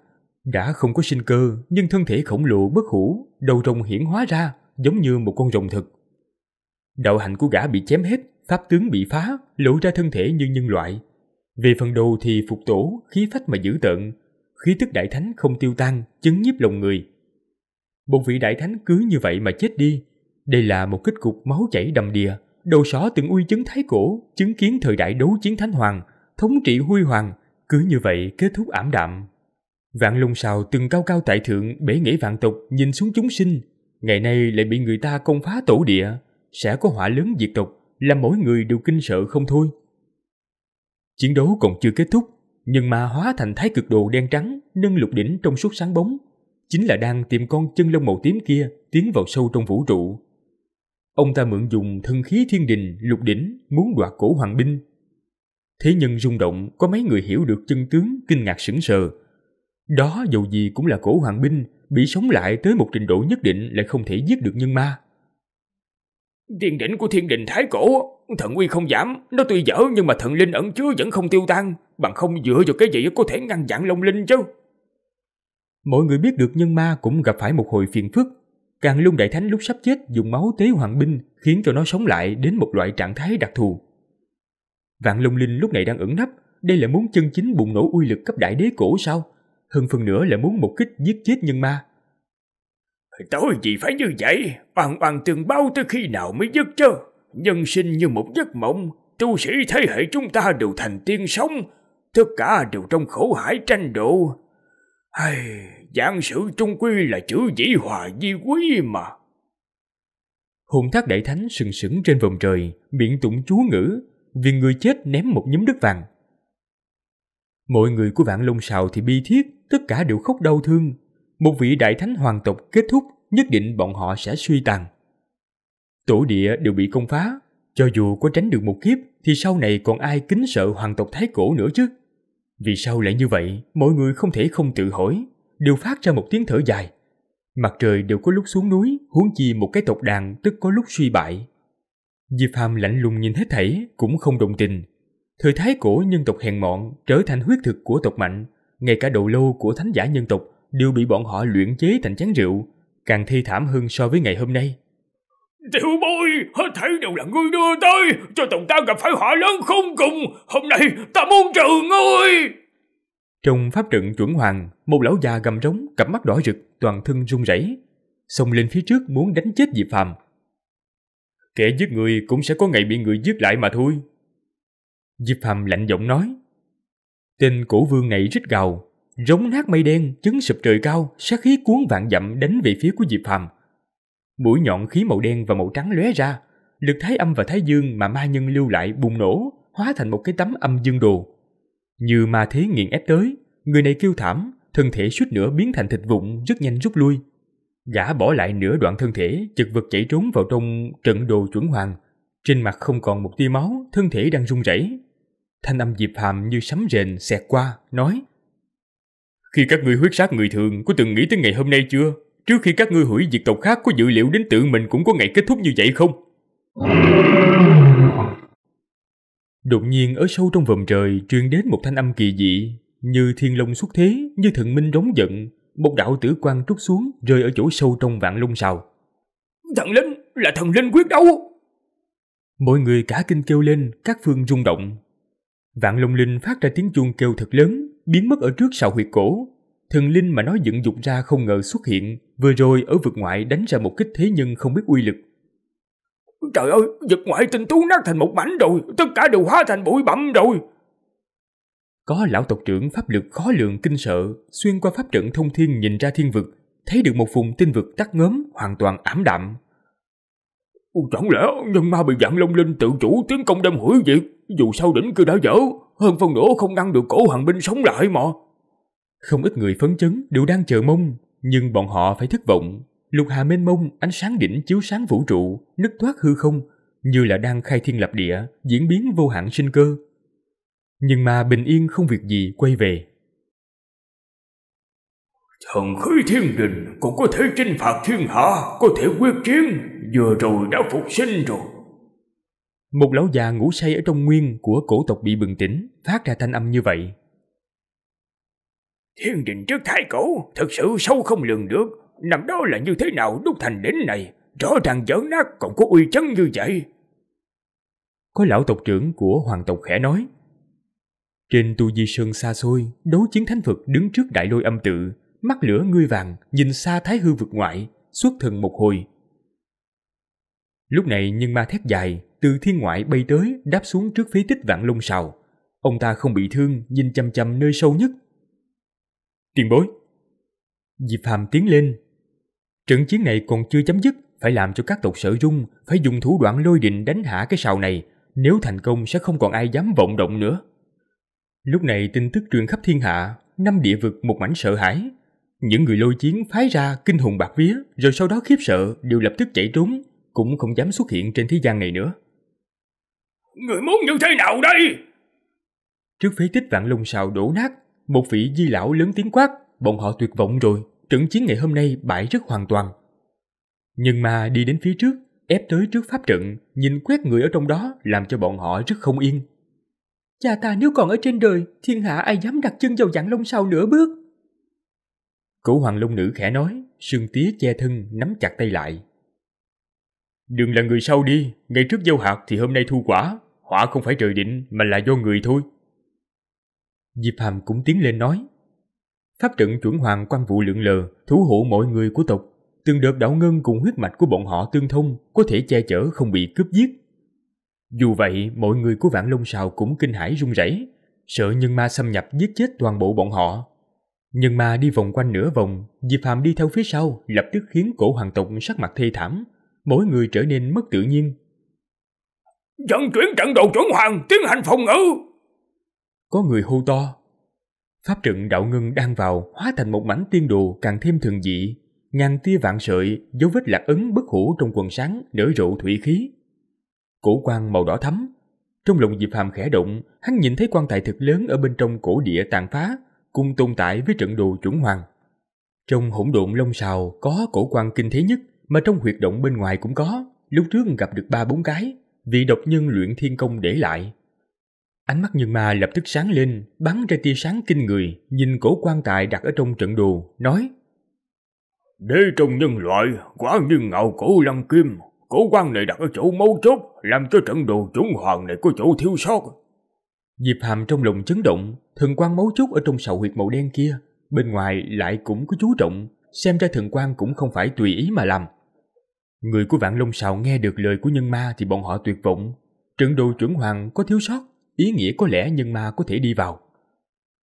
Đã không có sinh cơ, nhưng thân thể khổng lồ bất hủ, đầu rồng hiển hóa ra, giống như một con rồng thực. Đạo hạnh của gã bị chém hết, pháp tướng bị phá, lộ ra thân thể như nhân loại. Về phần đồ thì phục tổ, khí phách mà giữ tận, khí tức đại thánh không tiêu tan, chấn nhiếp lòng người. Một vị đại thánh cứ như vậy mà chết đi, đây là một kết cục máu chảy đầm đìa, đầu sỏ từng uy chấn thái cổ, chứng kiến thời đại đấu chiến thánh hoàng, thống trị huy hoàng, cứ như vậy kết thúc ảm đạm. Vạn lung sào từng cao cao tại thượng bể nghĩa vạn tục nhìn xuống chúng sinh, ngày nay lại bị người ta công phá tổ địa, sẽ có họa lớn diệt tộc, làm mỗi người đều kinh sợ không thôi. Chiến đấu còn chưa kết thúc, nhưng mà hóa thành thái cực đồ đen trắng, nâng lục đỉnh trong suốt sáng bóng, chính là đang tìm con chân lông màu tím kia tiến vào sâu trong vũ trụ. Ông ta mượn dùng thân khí thiên đình lục đỉnh muốn đoạt cổ hoàng binh. Thế nhân rung động có mấy người hiểu được chân tướng kinh ngạc sững sờ. Đó dù gì cũng là cổ hoàng binh bị sống lại tới một trình độ nhất định lại không thể giết được nhân ma. Tiên đỉnh của thiên đình thái cổ, thần uy không giảm, nó tuy dở nhưng mà thần linh ẩn chứa vẫn không tiêu tan, bằng không dựa vào cái gì có thể ngăn chặn long linh chứ. Mọi người biết được nhân ma cũng gặp phải một hồi phiền phức. Càng lung đại thánh lúc sắp chết dùng máu tế hoàng binh khiến cho nó sống lại đến một loại trạng thái đặc thù. Vạn long linh lúc này đang ẩn nấp, đây là muốn chân chính bùng nổ uy lực cấp đại đế cổ sao? Hơn phần nữa là muốn một kích giết chết nhân ma. Tối gì phải như vậy,
oan oan tương bao tới khi nào mới dứt chứ? Nhân sinh như một giấc mộng, tu sĩ thế hệ chúng ta đều thành tiên sống, tất cả đều trong khổ hải tranh độ. Hay, giảng sự trung quy là chữ dĩ hòa di quý mà.
hùng thác đại thánh sừng sững trên vòng trời, miệng tụng chú ngữ, vì người chết ném một nhúm đất vàng. Mọi người của vạn lông sào thì bi thiết, tất cả đều khóc đau thương, một vị đại thánh hoàng tộc kết thúc nhất định bọn họ sẽ suy tàn. Tổ địa đều bị công phá, cho dù có tránh được một kiếp thì sau này còn ai kính sợ hoàng tộc Thái Cổ nữa chứ? Vì sao lại như vậy, mọi người không thể không tự hỏi, đều phát ra một tiếng thở dài. Mặt trời đều có lúc xuống núi, huống chi một cái tộc đàn tức có lúc suy bại. Diệp Phàm lạnh lùng nhìn hết thảy, cũng không đồng tình. Thời thái cổ nhân tộc hèn mọn trở thành huyết thực của tộc mạnh, ngay cả đầu lâu của thánh giả nhân tộc đều bị bọn họ luyện chế thành chén rượu, càng thi thảm hơn so với ngày hôm nay.
Tiểu bối, hết thảy đều là ngươi đưa tới, cho tụi ta gặp phải họa lớn không cùng, hôm nay ta muốn trừ ngươi.
Trong pháp trận chuẩn hoàng, một lão già gầm rống, cặp mắt đỏ rực, toàn thân run rẩy, xông lên phía trước muốn đánh chết Diệp Phàm. Kẻ giết người cũng sẽ có ngày bị người giết lại mà thôi. Diệp Phàm lạnh giọng nói. Tên cổ vương này rít gào, Rống nát mây đen, chấn sụp trời cao, sát khí cuốn vạn dặm đánh về phía của Diệp Phàm. Mũi nhọn khí màu đen và màu trắng lóe ra, lực thái âm và thái dương mà ma nhân lưu lại bùng nổ, hóa thành một cái tấm âm dương đồ. Như ma thế nghiền ép tới, người này kêu thảm, thân thể suýt nữa biến thành thịt vụn rất nhanh rút lui. Gã bỏ lại nửa đoạn thân thể, chật vật chạy trốn vào trong trận đồ chuẩn hoàng. Trên mặt không còn một tia máu, thân thể đang run rẩy. Thanh âm Diệp Hàm như sấm rền xẹt qua, nói – khi các ngươi huyết sát người thường có từng nghĩ tới ngày hôm nay chưa? Trước khi các ngươi hủy diệt tộc khác có dự liệu đến tự mình cũng có ngày kết thúc như vậy không? Đột nhiên ở sâu trong vòm trời truyền đến một thanh âm kỳ dị, như thiên long xuất thế, như thần minh rống giận, một đạo tử quang trút xuống rơi ở chỗ sâu trong vạn lung sào.
Thần linh, là thần linh quyết đấu!
Mọi người cả kinh kêu lên, các phương rung động. Vạn lung linh phát ra tiếng chuông kêu thật lớn, biến mất ở trước sào huyệt cổ. Thần linh mà nó dựng dục ra không ngờ xuất hiện, vừa rồi ở vực ngoại đánh ra một kích thế nhân không biết uy lực.
Trời ơi, vực ngoại tinh tú nát thành một mảnh rồi, tất cả đều hóa thành bụi bặm rồi.
Có lão tộc trưởng pháp lực khó lường kinh sợ, xuyên qua pháp trận thông thiên nhìn ra thiên vực, thấy được một vùng tinh vực tắt ngớm hoàn toàn ảm đạm.
Chẳng lẽ nhân ma bị dạng long linh tự chủ tiến công đâm hủy diệt, dù sao đỉnh kia đã dở, hơn phân nửa không ngăn được cổ hoàng binh sống lại mà. Không
ít người phấn chấn đều đang chờ mong, nhưng bọn họ phải thất vọng. Lục hà mênh mông, ánh sáng đỉnh chiếu sáng vũ trụ, nứt thoát hư không, như là đang khai thiên lập địa, diễn biến vô hạn sinh cơ. Nhưng mà bình yên không việc gì quay về.
Thần khí thiên đình cũng có thể chinh phạt thiên hạ, có thể quyết chiến, vừa rồi đã phục sinh rồi.
Một lão già ngủ say ở trong nguyên của cổ tộc bị bừng tỉnh, phát ra thanh âm như vậy.
Thiên đình trước thái cổ, thật sự sâu không lường được. Nằm đó là như thế nào đúc thành đến này,
rõ ràng giỡn nát còn có uy chấn như vậy. Có lão tộc trưởng của hoàng tộc khẽ nói. Trên tu di sơn xa xôi, đấu chiến thánh Phật đứng trước đại lôi âm tự, mắt lửa ngươi vàng, nhìn xa thái hư vực ngoại, xuất thần một hồi, Lúc này nhưng ma thét dài, từ thiên ngoại bay tới đáp xuống trước phế tích vạn lung sào. Ông ta không bị thương, nhìn chăm chăm nơi sâu nhất. Tiền bối! Diệp Hàm tiến lên. Trận chiến này còn chưa chấm dứt, phải làm cho các tộc sở rung, phải dùng thủ đoạn lôi định đánh hạ cái sào này. Nếu thành công sẽ không còn ai dám vọng động nữa. Lúc này tin tức truyền khắp thiên hạ, năm địa vực một mảnh sợ hãi. Những người lôi chiến phái ra kinh hồn bạc vía, rồi sau đó khiếp sợ đều lập tức chạy trốn, cũng không dám xuất hiện trên thế gian này nữa. Người muốn như thế nào đây? Trước phế tích vạn lung sào đổ nát, một vị di lão lớn tiếng quát, bọn họ tuyệt vọng rồi, trận chiến ngày hôm nay bại rất hoàn toàn. Nhưng mà đi đến phía trước, ép tới trước pháp trận, nhìn quét người ở trong đó làm cho bọn họ rất không yên. Cha ta nếu còn ở trên đời, thiên hạ ai dám đặt chân vào vạn lông sau nửa bước. Cổ hoàng lông nữ khẽ nói, sương tía che thân nắm chặt tay lại, Đừng là người sau đi, ngày trước gieo hạt thì hôm nay thu quả, họa không phải trời định mà là do người thôi. Diệp Hàm cũng tiến lên nói. Pháp trận chuẩn hoàng quan vụ lượng lờ, thủ hộ mọi người của tộc, từng được đạo ngân cùng huyết mạch của bọn họ tương thông, có thể che chở không bị cướp giết. Dù vậy, mọi người của Vạn Long Sào cũng kinh hãi run rẩy, sợ nhân ma xâm nhập giết chết toàn bộ bọn họ. Nhân ma đi vòng quanh nửa vòng, Diệp Hàm đi theo phía sau, lập tức khiến cổ hoàng tộc sắc mặt thê thảm, mỗi người trở nên mất tự nhiên. Dẫn chuyển trận đồ chuẩn hoàng, tiến hành phòng ngự! Có người hô to. Pháp trận đạo ngưng đang vào, hóa thành một mảnh tiên đồ càng thêm thường dị. Ngàn tia vạn sợi, dấu vết lạc ấn bất hủ trong quần sáng, nở rộ thủy khí. Cổ quan màu đỏ thắm. Trong lòng Diệp hàm khẽ động, hắn nhìn thấy quan tài thực lớn ở bên trong cổ địa tàn phá, cùng tồn tại với trận đồ chuẩn hoàng. Trong hỗn độn lông sào có cổ quan kinh thế nhất, mà trong huyệt động bên ngoài cũng có, lúc trước gặp được ba bốn cái, vị độc nhân luyện thiên công để lại. Ánh mắt nhân ma lập tức sáng lên, bắn ra tia sáng kinh người, nhìn cổ quan tài đặt
ở trong trận đồ, nói Đế trong nhân loại, quá nhiên ngạo cổ lăng kim, cổ quan này đặt ở chỗ mấu chốt, làm cho trận đồ chúng hoàng này có chỗ thiếu sót.
Diệp Hàm trong lòng chấn động, thần quan mấu chốt ở trong sầu huyệt màu đen kia, bên ngoài lại cũng có chú trọng, xem ra thần quan cũng không phải tùy ý mà làm. Người của Vạn Long Sào nghe được lời của nhân ma thì bọn họ tuyệt vọng. Trận đồ chuẩn hoàng có thiếu sót, ý nghĩa có lẽ nhân ma có thể đi vào.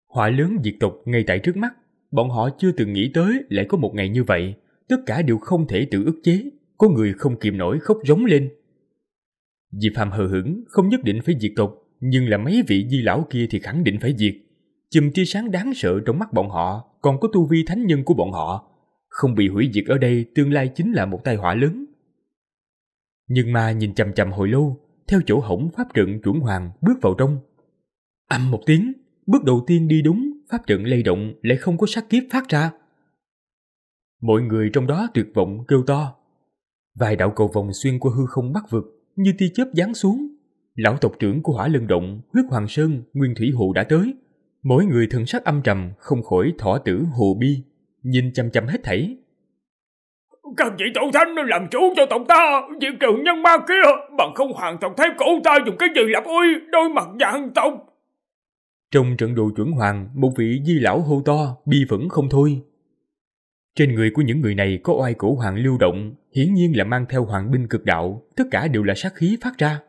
Họa lớn diệt tộc ngay tại trước mắt, bọn họ chưa từng nghĩ tới lại có một ngày như vậy. Tất cả đều không thể tự ức chế, có người không kìm nổi khóc rống lên. Diệp Phạm hờ hững, không nhất định phải diệt tộc, nhưng là mấy vị di lão kia thì khẳng định phải diệt. Chùm tia sáng đáng sợ trong mắt bọn họ, còn có tu vi thánh nhân của bọn họ, không bị hủy diệt ở đây tương lai chính là một tai họa lớn. Nhưng mà nhìn chầm chầm hồi lâu, theo chỗ hổng pháp trận chuẩn hoàng bước vào trong. Âm một tiếng, bước đầu tiên đi đúng, pháp trận lay động lại không có sát kiếp phát ra. Mọi người trong đó tuyệt vọng kêu to. Vài đạo cầu vòng xuyên qua hư không bắt vực, như tia chớp giáng xuống. Lão tộc trưởng của hỏa lân động, huyết hoàng sơn, nguyên thủy hồ đã tới. Mỗi người thần sắc âm trầm, không khỏi thỏ tử hồ bi nhìn chằm chằm hết thảy.
Các vị tổ thánh nên làm chủ cho tổng ta, diệt trừ nhân ma kia, bằng không hoàn toàn thấy cổ ta dùng cái gì lập uy, đôi mặt dạng tộc.
Trong trận đồ chuẩn hoàng, một vị di lão hô to, bi vẫn không thôi. Trên người của những người này có oai cổ hoàng lưu động, hiển nhiên là mang theo hoàng binh cực đạo, tất cả đều là sát khí phát ra.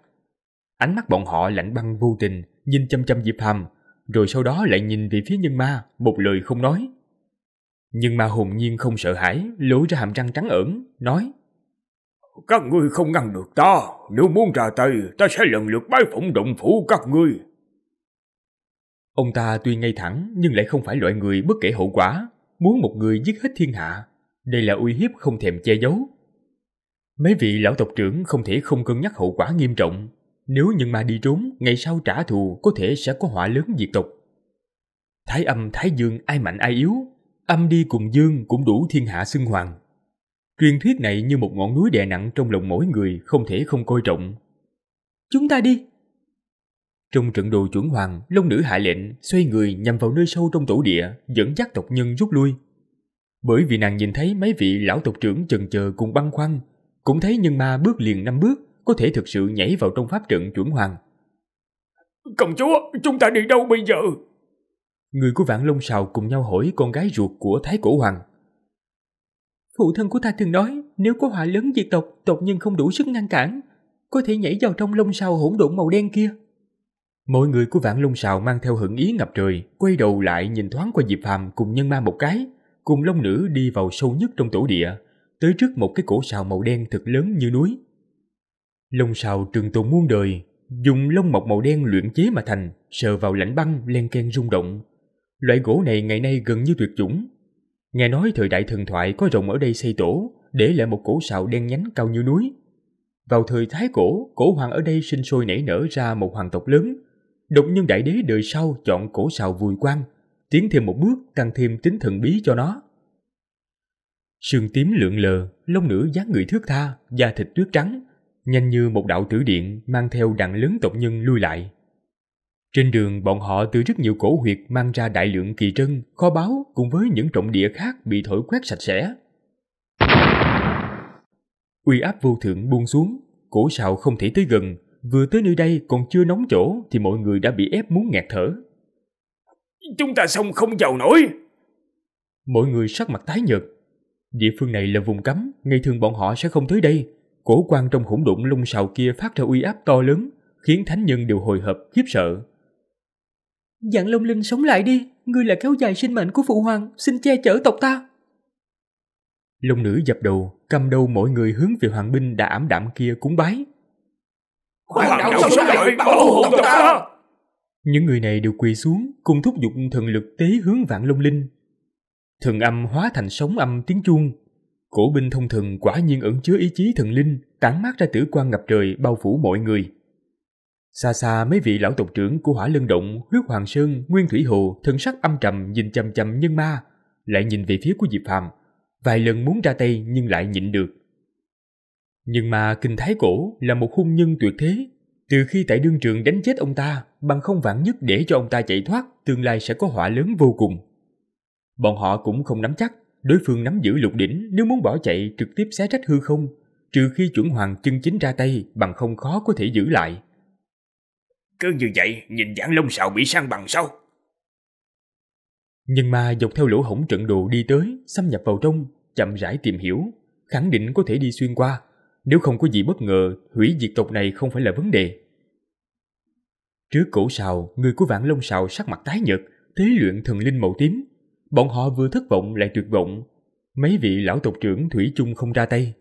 Ánh mắt bọn họ lạnh băng vô tình, nhìn chăm chăm Diệp Phàm, rồi sau đó lại nhìn về phía nhân ma, một lời không nói. Nhưng mà hồn nhiên không sợ hãi, lối ra hàm răng trắng ẩn, nói
Các ngươi không ngăn được ta, nếu muốn ra tay, ta sẽ lần lượt bái phỏng động phủ các ngươi.
Ông ta tuy ngay thẳng nhưng lại không phải loại người bất kể hậu quả, muốn một người giết hết thiên hạ. Đây là uy hiếp không thèm che giấu. Mấy vị lão tộc trưởng không thể không cân nhắc hậu quả nghiêm trọng. Nếu nhưng mà đi trốn, ngày sau trả thù có thể sẽ có họa lớn diệt tộc. Thái âm, thái dương ai mạnh ai yếu âm đi cùng dương cũng đủ thiên hạ xưng hoàng. Truyền thuyết này như một ngọn núi đè nặng trong lòng mỗi người không thể không coi trọng. Chúng ta đi! Trong trận đồ chuẩn hoàng, Long nữ hạ lệnh, xoay người nhằm vào nơi sâu trong tổ địa, dẫn dắt tộc nhân rút lui. Bởi vì nàng nhìn thấy mấy vị lão tộc trưởng chần chờ cùng băn khoăn, cũng thấy nhân ma bước liền năm bước, có thể thực sự nhảy vào trong pháp trận chuẩn hoàng. Công chúa, chúng ta đi đâu bây giờ? Người của Vạn Long Sào cùng nhau hỏi con gái ruột của Thái Cổ Hoàng. Phụ thân của ta thường nói, nếu có họa lớn diệt tộc, tộc nhân không đủ sức ngăn cản, có thể nhảy vào trong lông sào hỗn độn màu đen kia. Mọi người của Vạn Long Sào mang theo hưởng ý ngập trời, quay đầu lại nhìn thoáng qua Diệp Phàm cùng nhân ma một cái, cùng long nữ đi vào sâu nhất trong tổ địa, tới trước một cái cổ sào màu đen thật lớn như núi. Lông sào trường tồn muôn đời, dùng lông mọc màu đen luyện chế mà thành, sờ vào lạnh băng len ken rung động, Loại gỗ này ngày nay gần như tuyệt chủng. Nghe nói thời đại thần thoại có rồng ở đây xây tổ, để lại một cổ sào đen nhánh cao như núi. Vào thời Thái Cổ, cổ hoàng ở đây sinh sôi nảy nở ra một hoàng tộc lớn. Độc nhân đại đế đời sau chọn cổ sào vùi quang, tiến thêm một bước tăng thêm tính thần bí cho nó. Sương tím lượn lờ, lông nữ dáng người thước tha, da thịt tuyết trắng, nhanh như một đạo tử điện mang theo đàn lớn tộc nhân lui lại. Trên đường bọn họ từ rất nhiều cổ huyệt mang ra đại lượng kỳ trân, kho báu cùng với những trọng địa khác bị thổi quét sạch sẽ. Uy áp vô thượng buông xuống, cổ sào không thể tới gần, vừa tới nơi đây còn chưa nóng chỗ thì mọi người đã bị ép muốn ngạt thở. Chúng ta xong không giàu nổi. Mọi người sắc mặt tái nhợt. Địa phương này là vùng cấm, ngày thường bọn họ sẽ không tới đây. Cổ quan trong hỗn độn lung sào kia phát ra uy áp to lớn, khiến thánh nhân đều hồi hộp khiếp sợ. Dạng Long Linh sống lại đi, ngươi là kéo dài sinh mệnh của phụ hoàng, xin che chở tộc ta. Long nữ dập đầu, cầm đầu mọi người hướng về hoàng binh đã ảm đạm kia cúng bái.
Hoàng đạo sống lại, bảo hộ tộc ta!
Những người này đều quỳ xuống, cùng thúc giục thần lực tế hướng vạn Long Linh. Thần âm hóa thành sóng âm tiếng chuông. Cổ binh thông thường quả nhiên ẩn chứa ý chí thần linh, tán mát ra tử quan ngập trời bao phủ mọi người. Xa xa mấy vị lão tộc trưởng của hỏa lân động, huyết hoàng sơn, nguyên thủy hồ, thần sắc âm trầm nhìn chầm chầm nhân ma, lại nhìn về phía của Diệp Phàm vài lần muốn ra tay nhưng lại nhịn được. Nhưng mà kinh thái cổ là một hung nhân tuyệt thế, từ khi tại đương trường đánh chết ông ta, bằng không vạn nhất để cho ông ta chạy thoát, tương lai sẽ có họa lớn vô cùng. Bọn họ cũng không nắm chắc, đối phương nắm giữ lục đỉnh nếu muốn bỏ chạy trực tiếp xé rách hư không, trừ khi chuẩn hoàng chân chính ra tay, bằng không khó có thể giữ lại. Cứ như vậy nhìn giảng lông xào bị sang bằng sau. Nhưng mà dọc theo lỗ hổng trận đồ đi tới, xâm nhập vào trong, chậm rãi tìm hiểu, khẳng định có thể đi xuyên qua. Nếu không có gì bất ngờ, hủy diệt tộc này không phải là vấn đề. Trước cổ sào, người của vạn lông sào sắc mặt tái nhợt, thế luyện thần linh màu tím. Bọn họ vừa thất vọng lại tuyệt vọng. Mấy vị lão tộc trưởng Thủy chung không ra tay.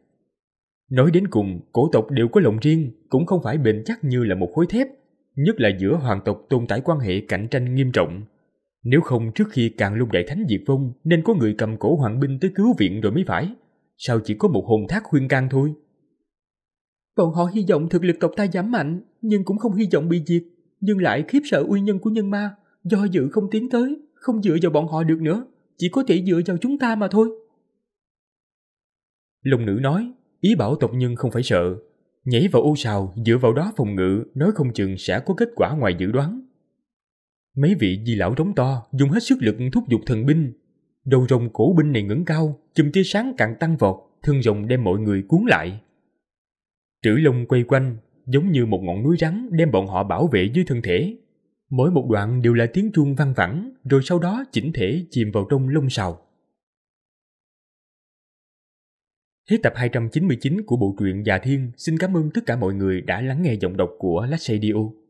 Nói đến cùng, cổ tộc đều có lòng riêng, cũng không phải bền chắc như là một khối thép, nhất là giữa hoàng tộc tồn tại quan hệ cạnh tranh nghiêm trọng. Nếu không trước khi càng lung đại thánh diệt vong nên có người cầm cổ hoàng binh tới cứu viện rồi mới phải. Sao chỉ có một hồn thác khuyên can thôi? Bọn họ hy vọng thực lực tộc ta giảm mạnh, nhưng cũng không hy vọng bị diệt, nhưng lại khiếp sợ uy nhân của nhân ma, do dự không tiến tới, không dựa vào bọn họ được nữa, chỉ có thể dựa vào chúng ta mà thôi. lùng nữ nói, ý bảo tộc nhân không phải sợ, Nhảy vào u sào dựa vào đó phòng ngự nói không chừng sẽ có kết quả ngoài dự đoán. Mấy vị di lão trống to dùng hết sức lực thúc giục thần binh. Đầu rồng cổ binh này ngẩng cao, chùm tia sáng càng tăng vọt, thân rồng đem mọi người cuốn lại. Trữ lông quay quanh, giống như một ngọn núi rắn đem bọn họ bảo vệ dưới thân thể. Mỗi một đoạn đều là tiếng chuông vang vẳng, rồi sau đó chỉnh thể chìm vào trong lông sào. Thế tập 299 của bộ
truyện Già Thiên xin cảm ơn tất cả mọi người đã lắng nghe giọng đọc của Lách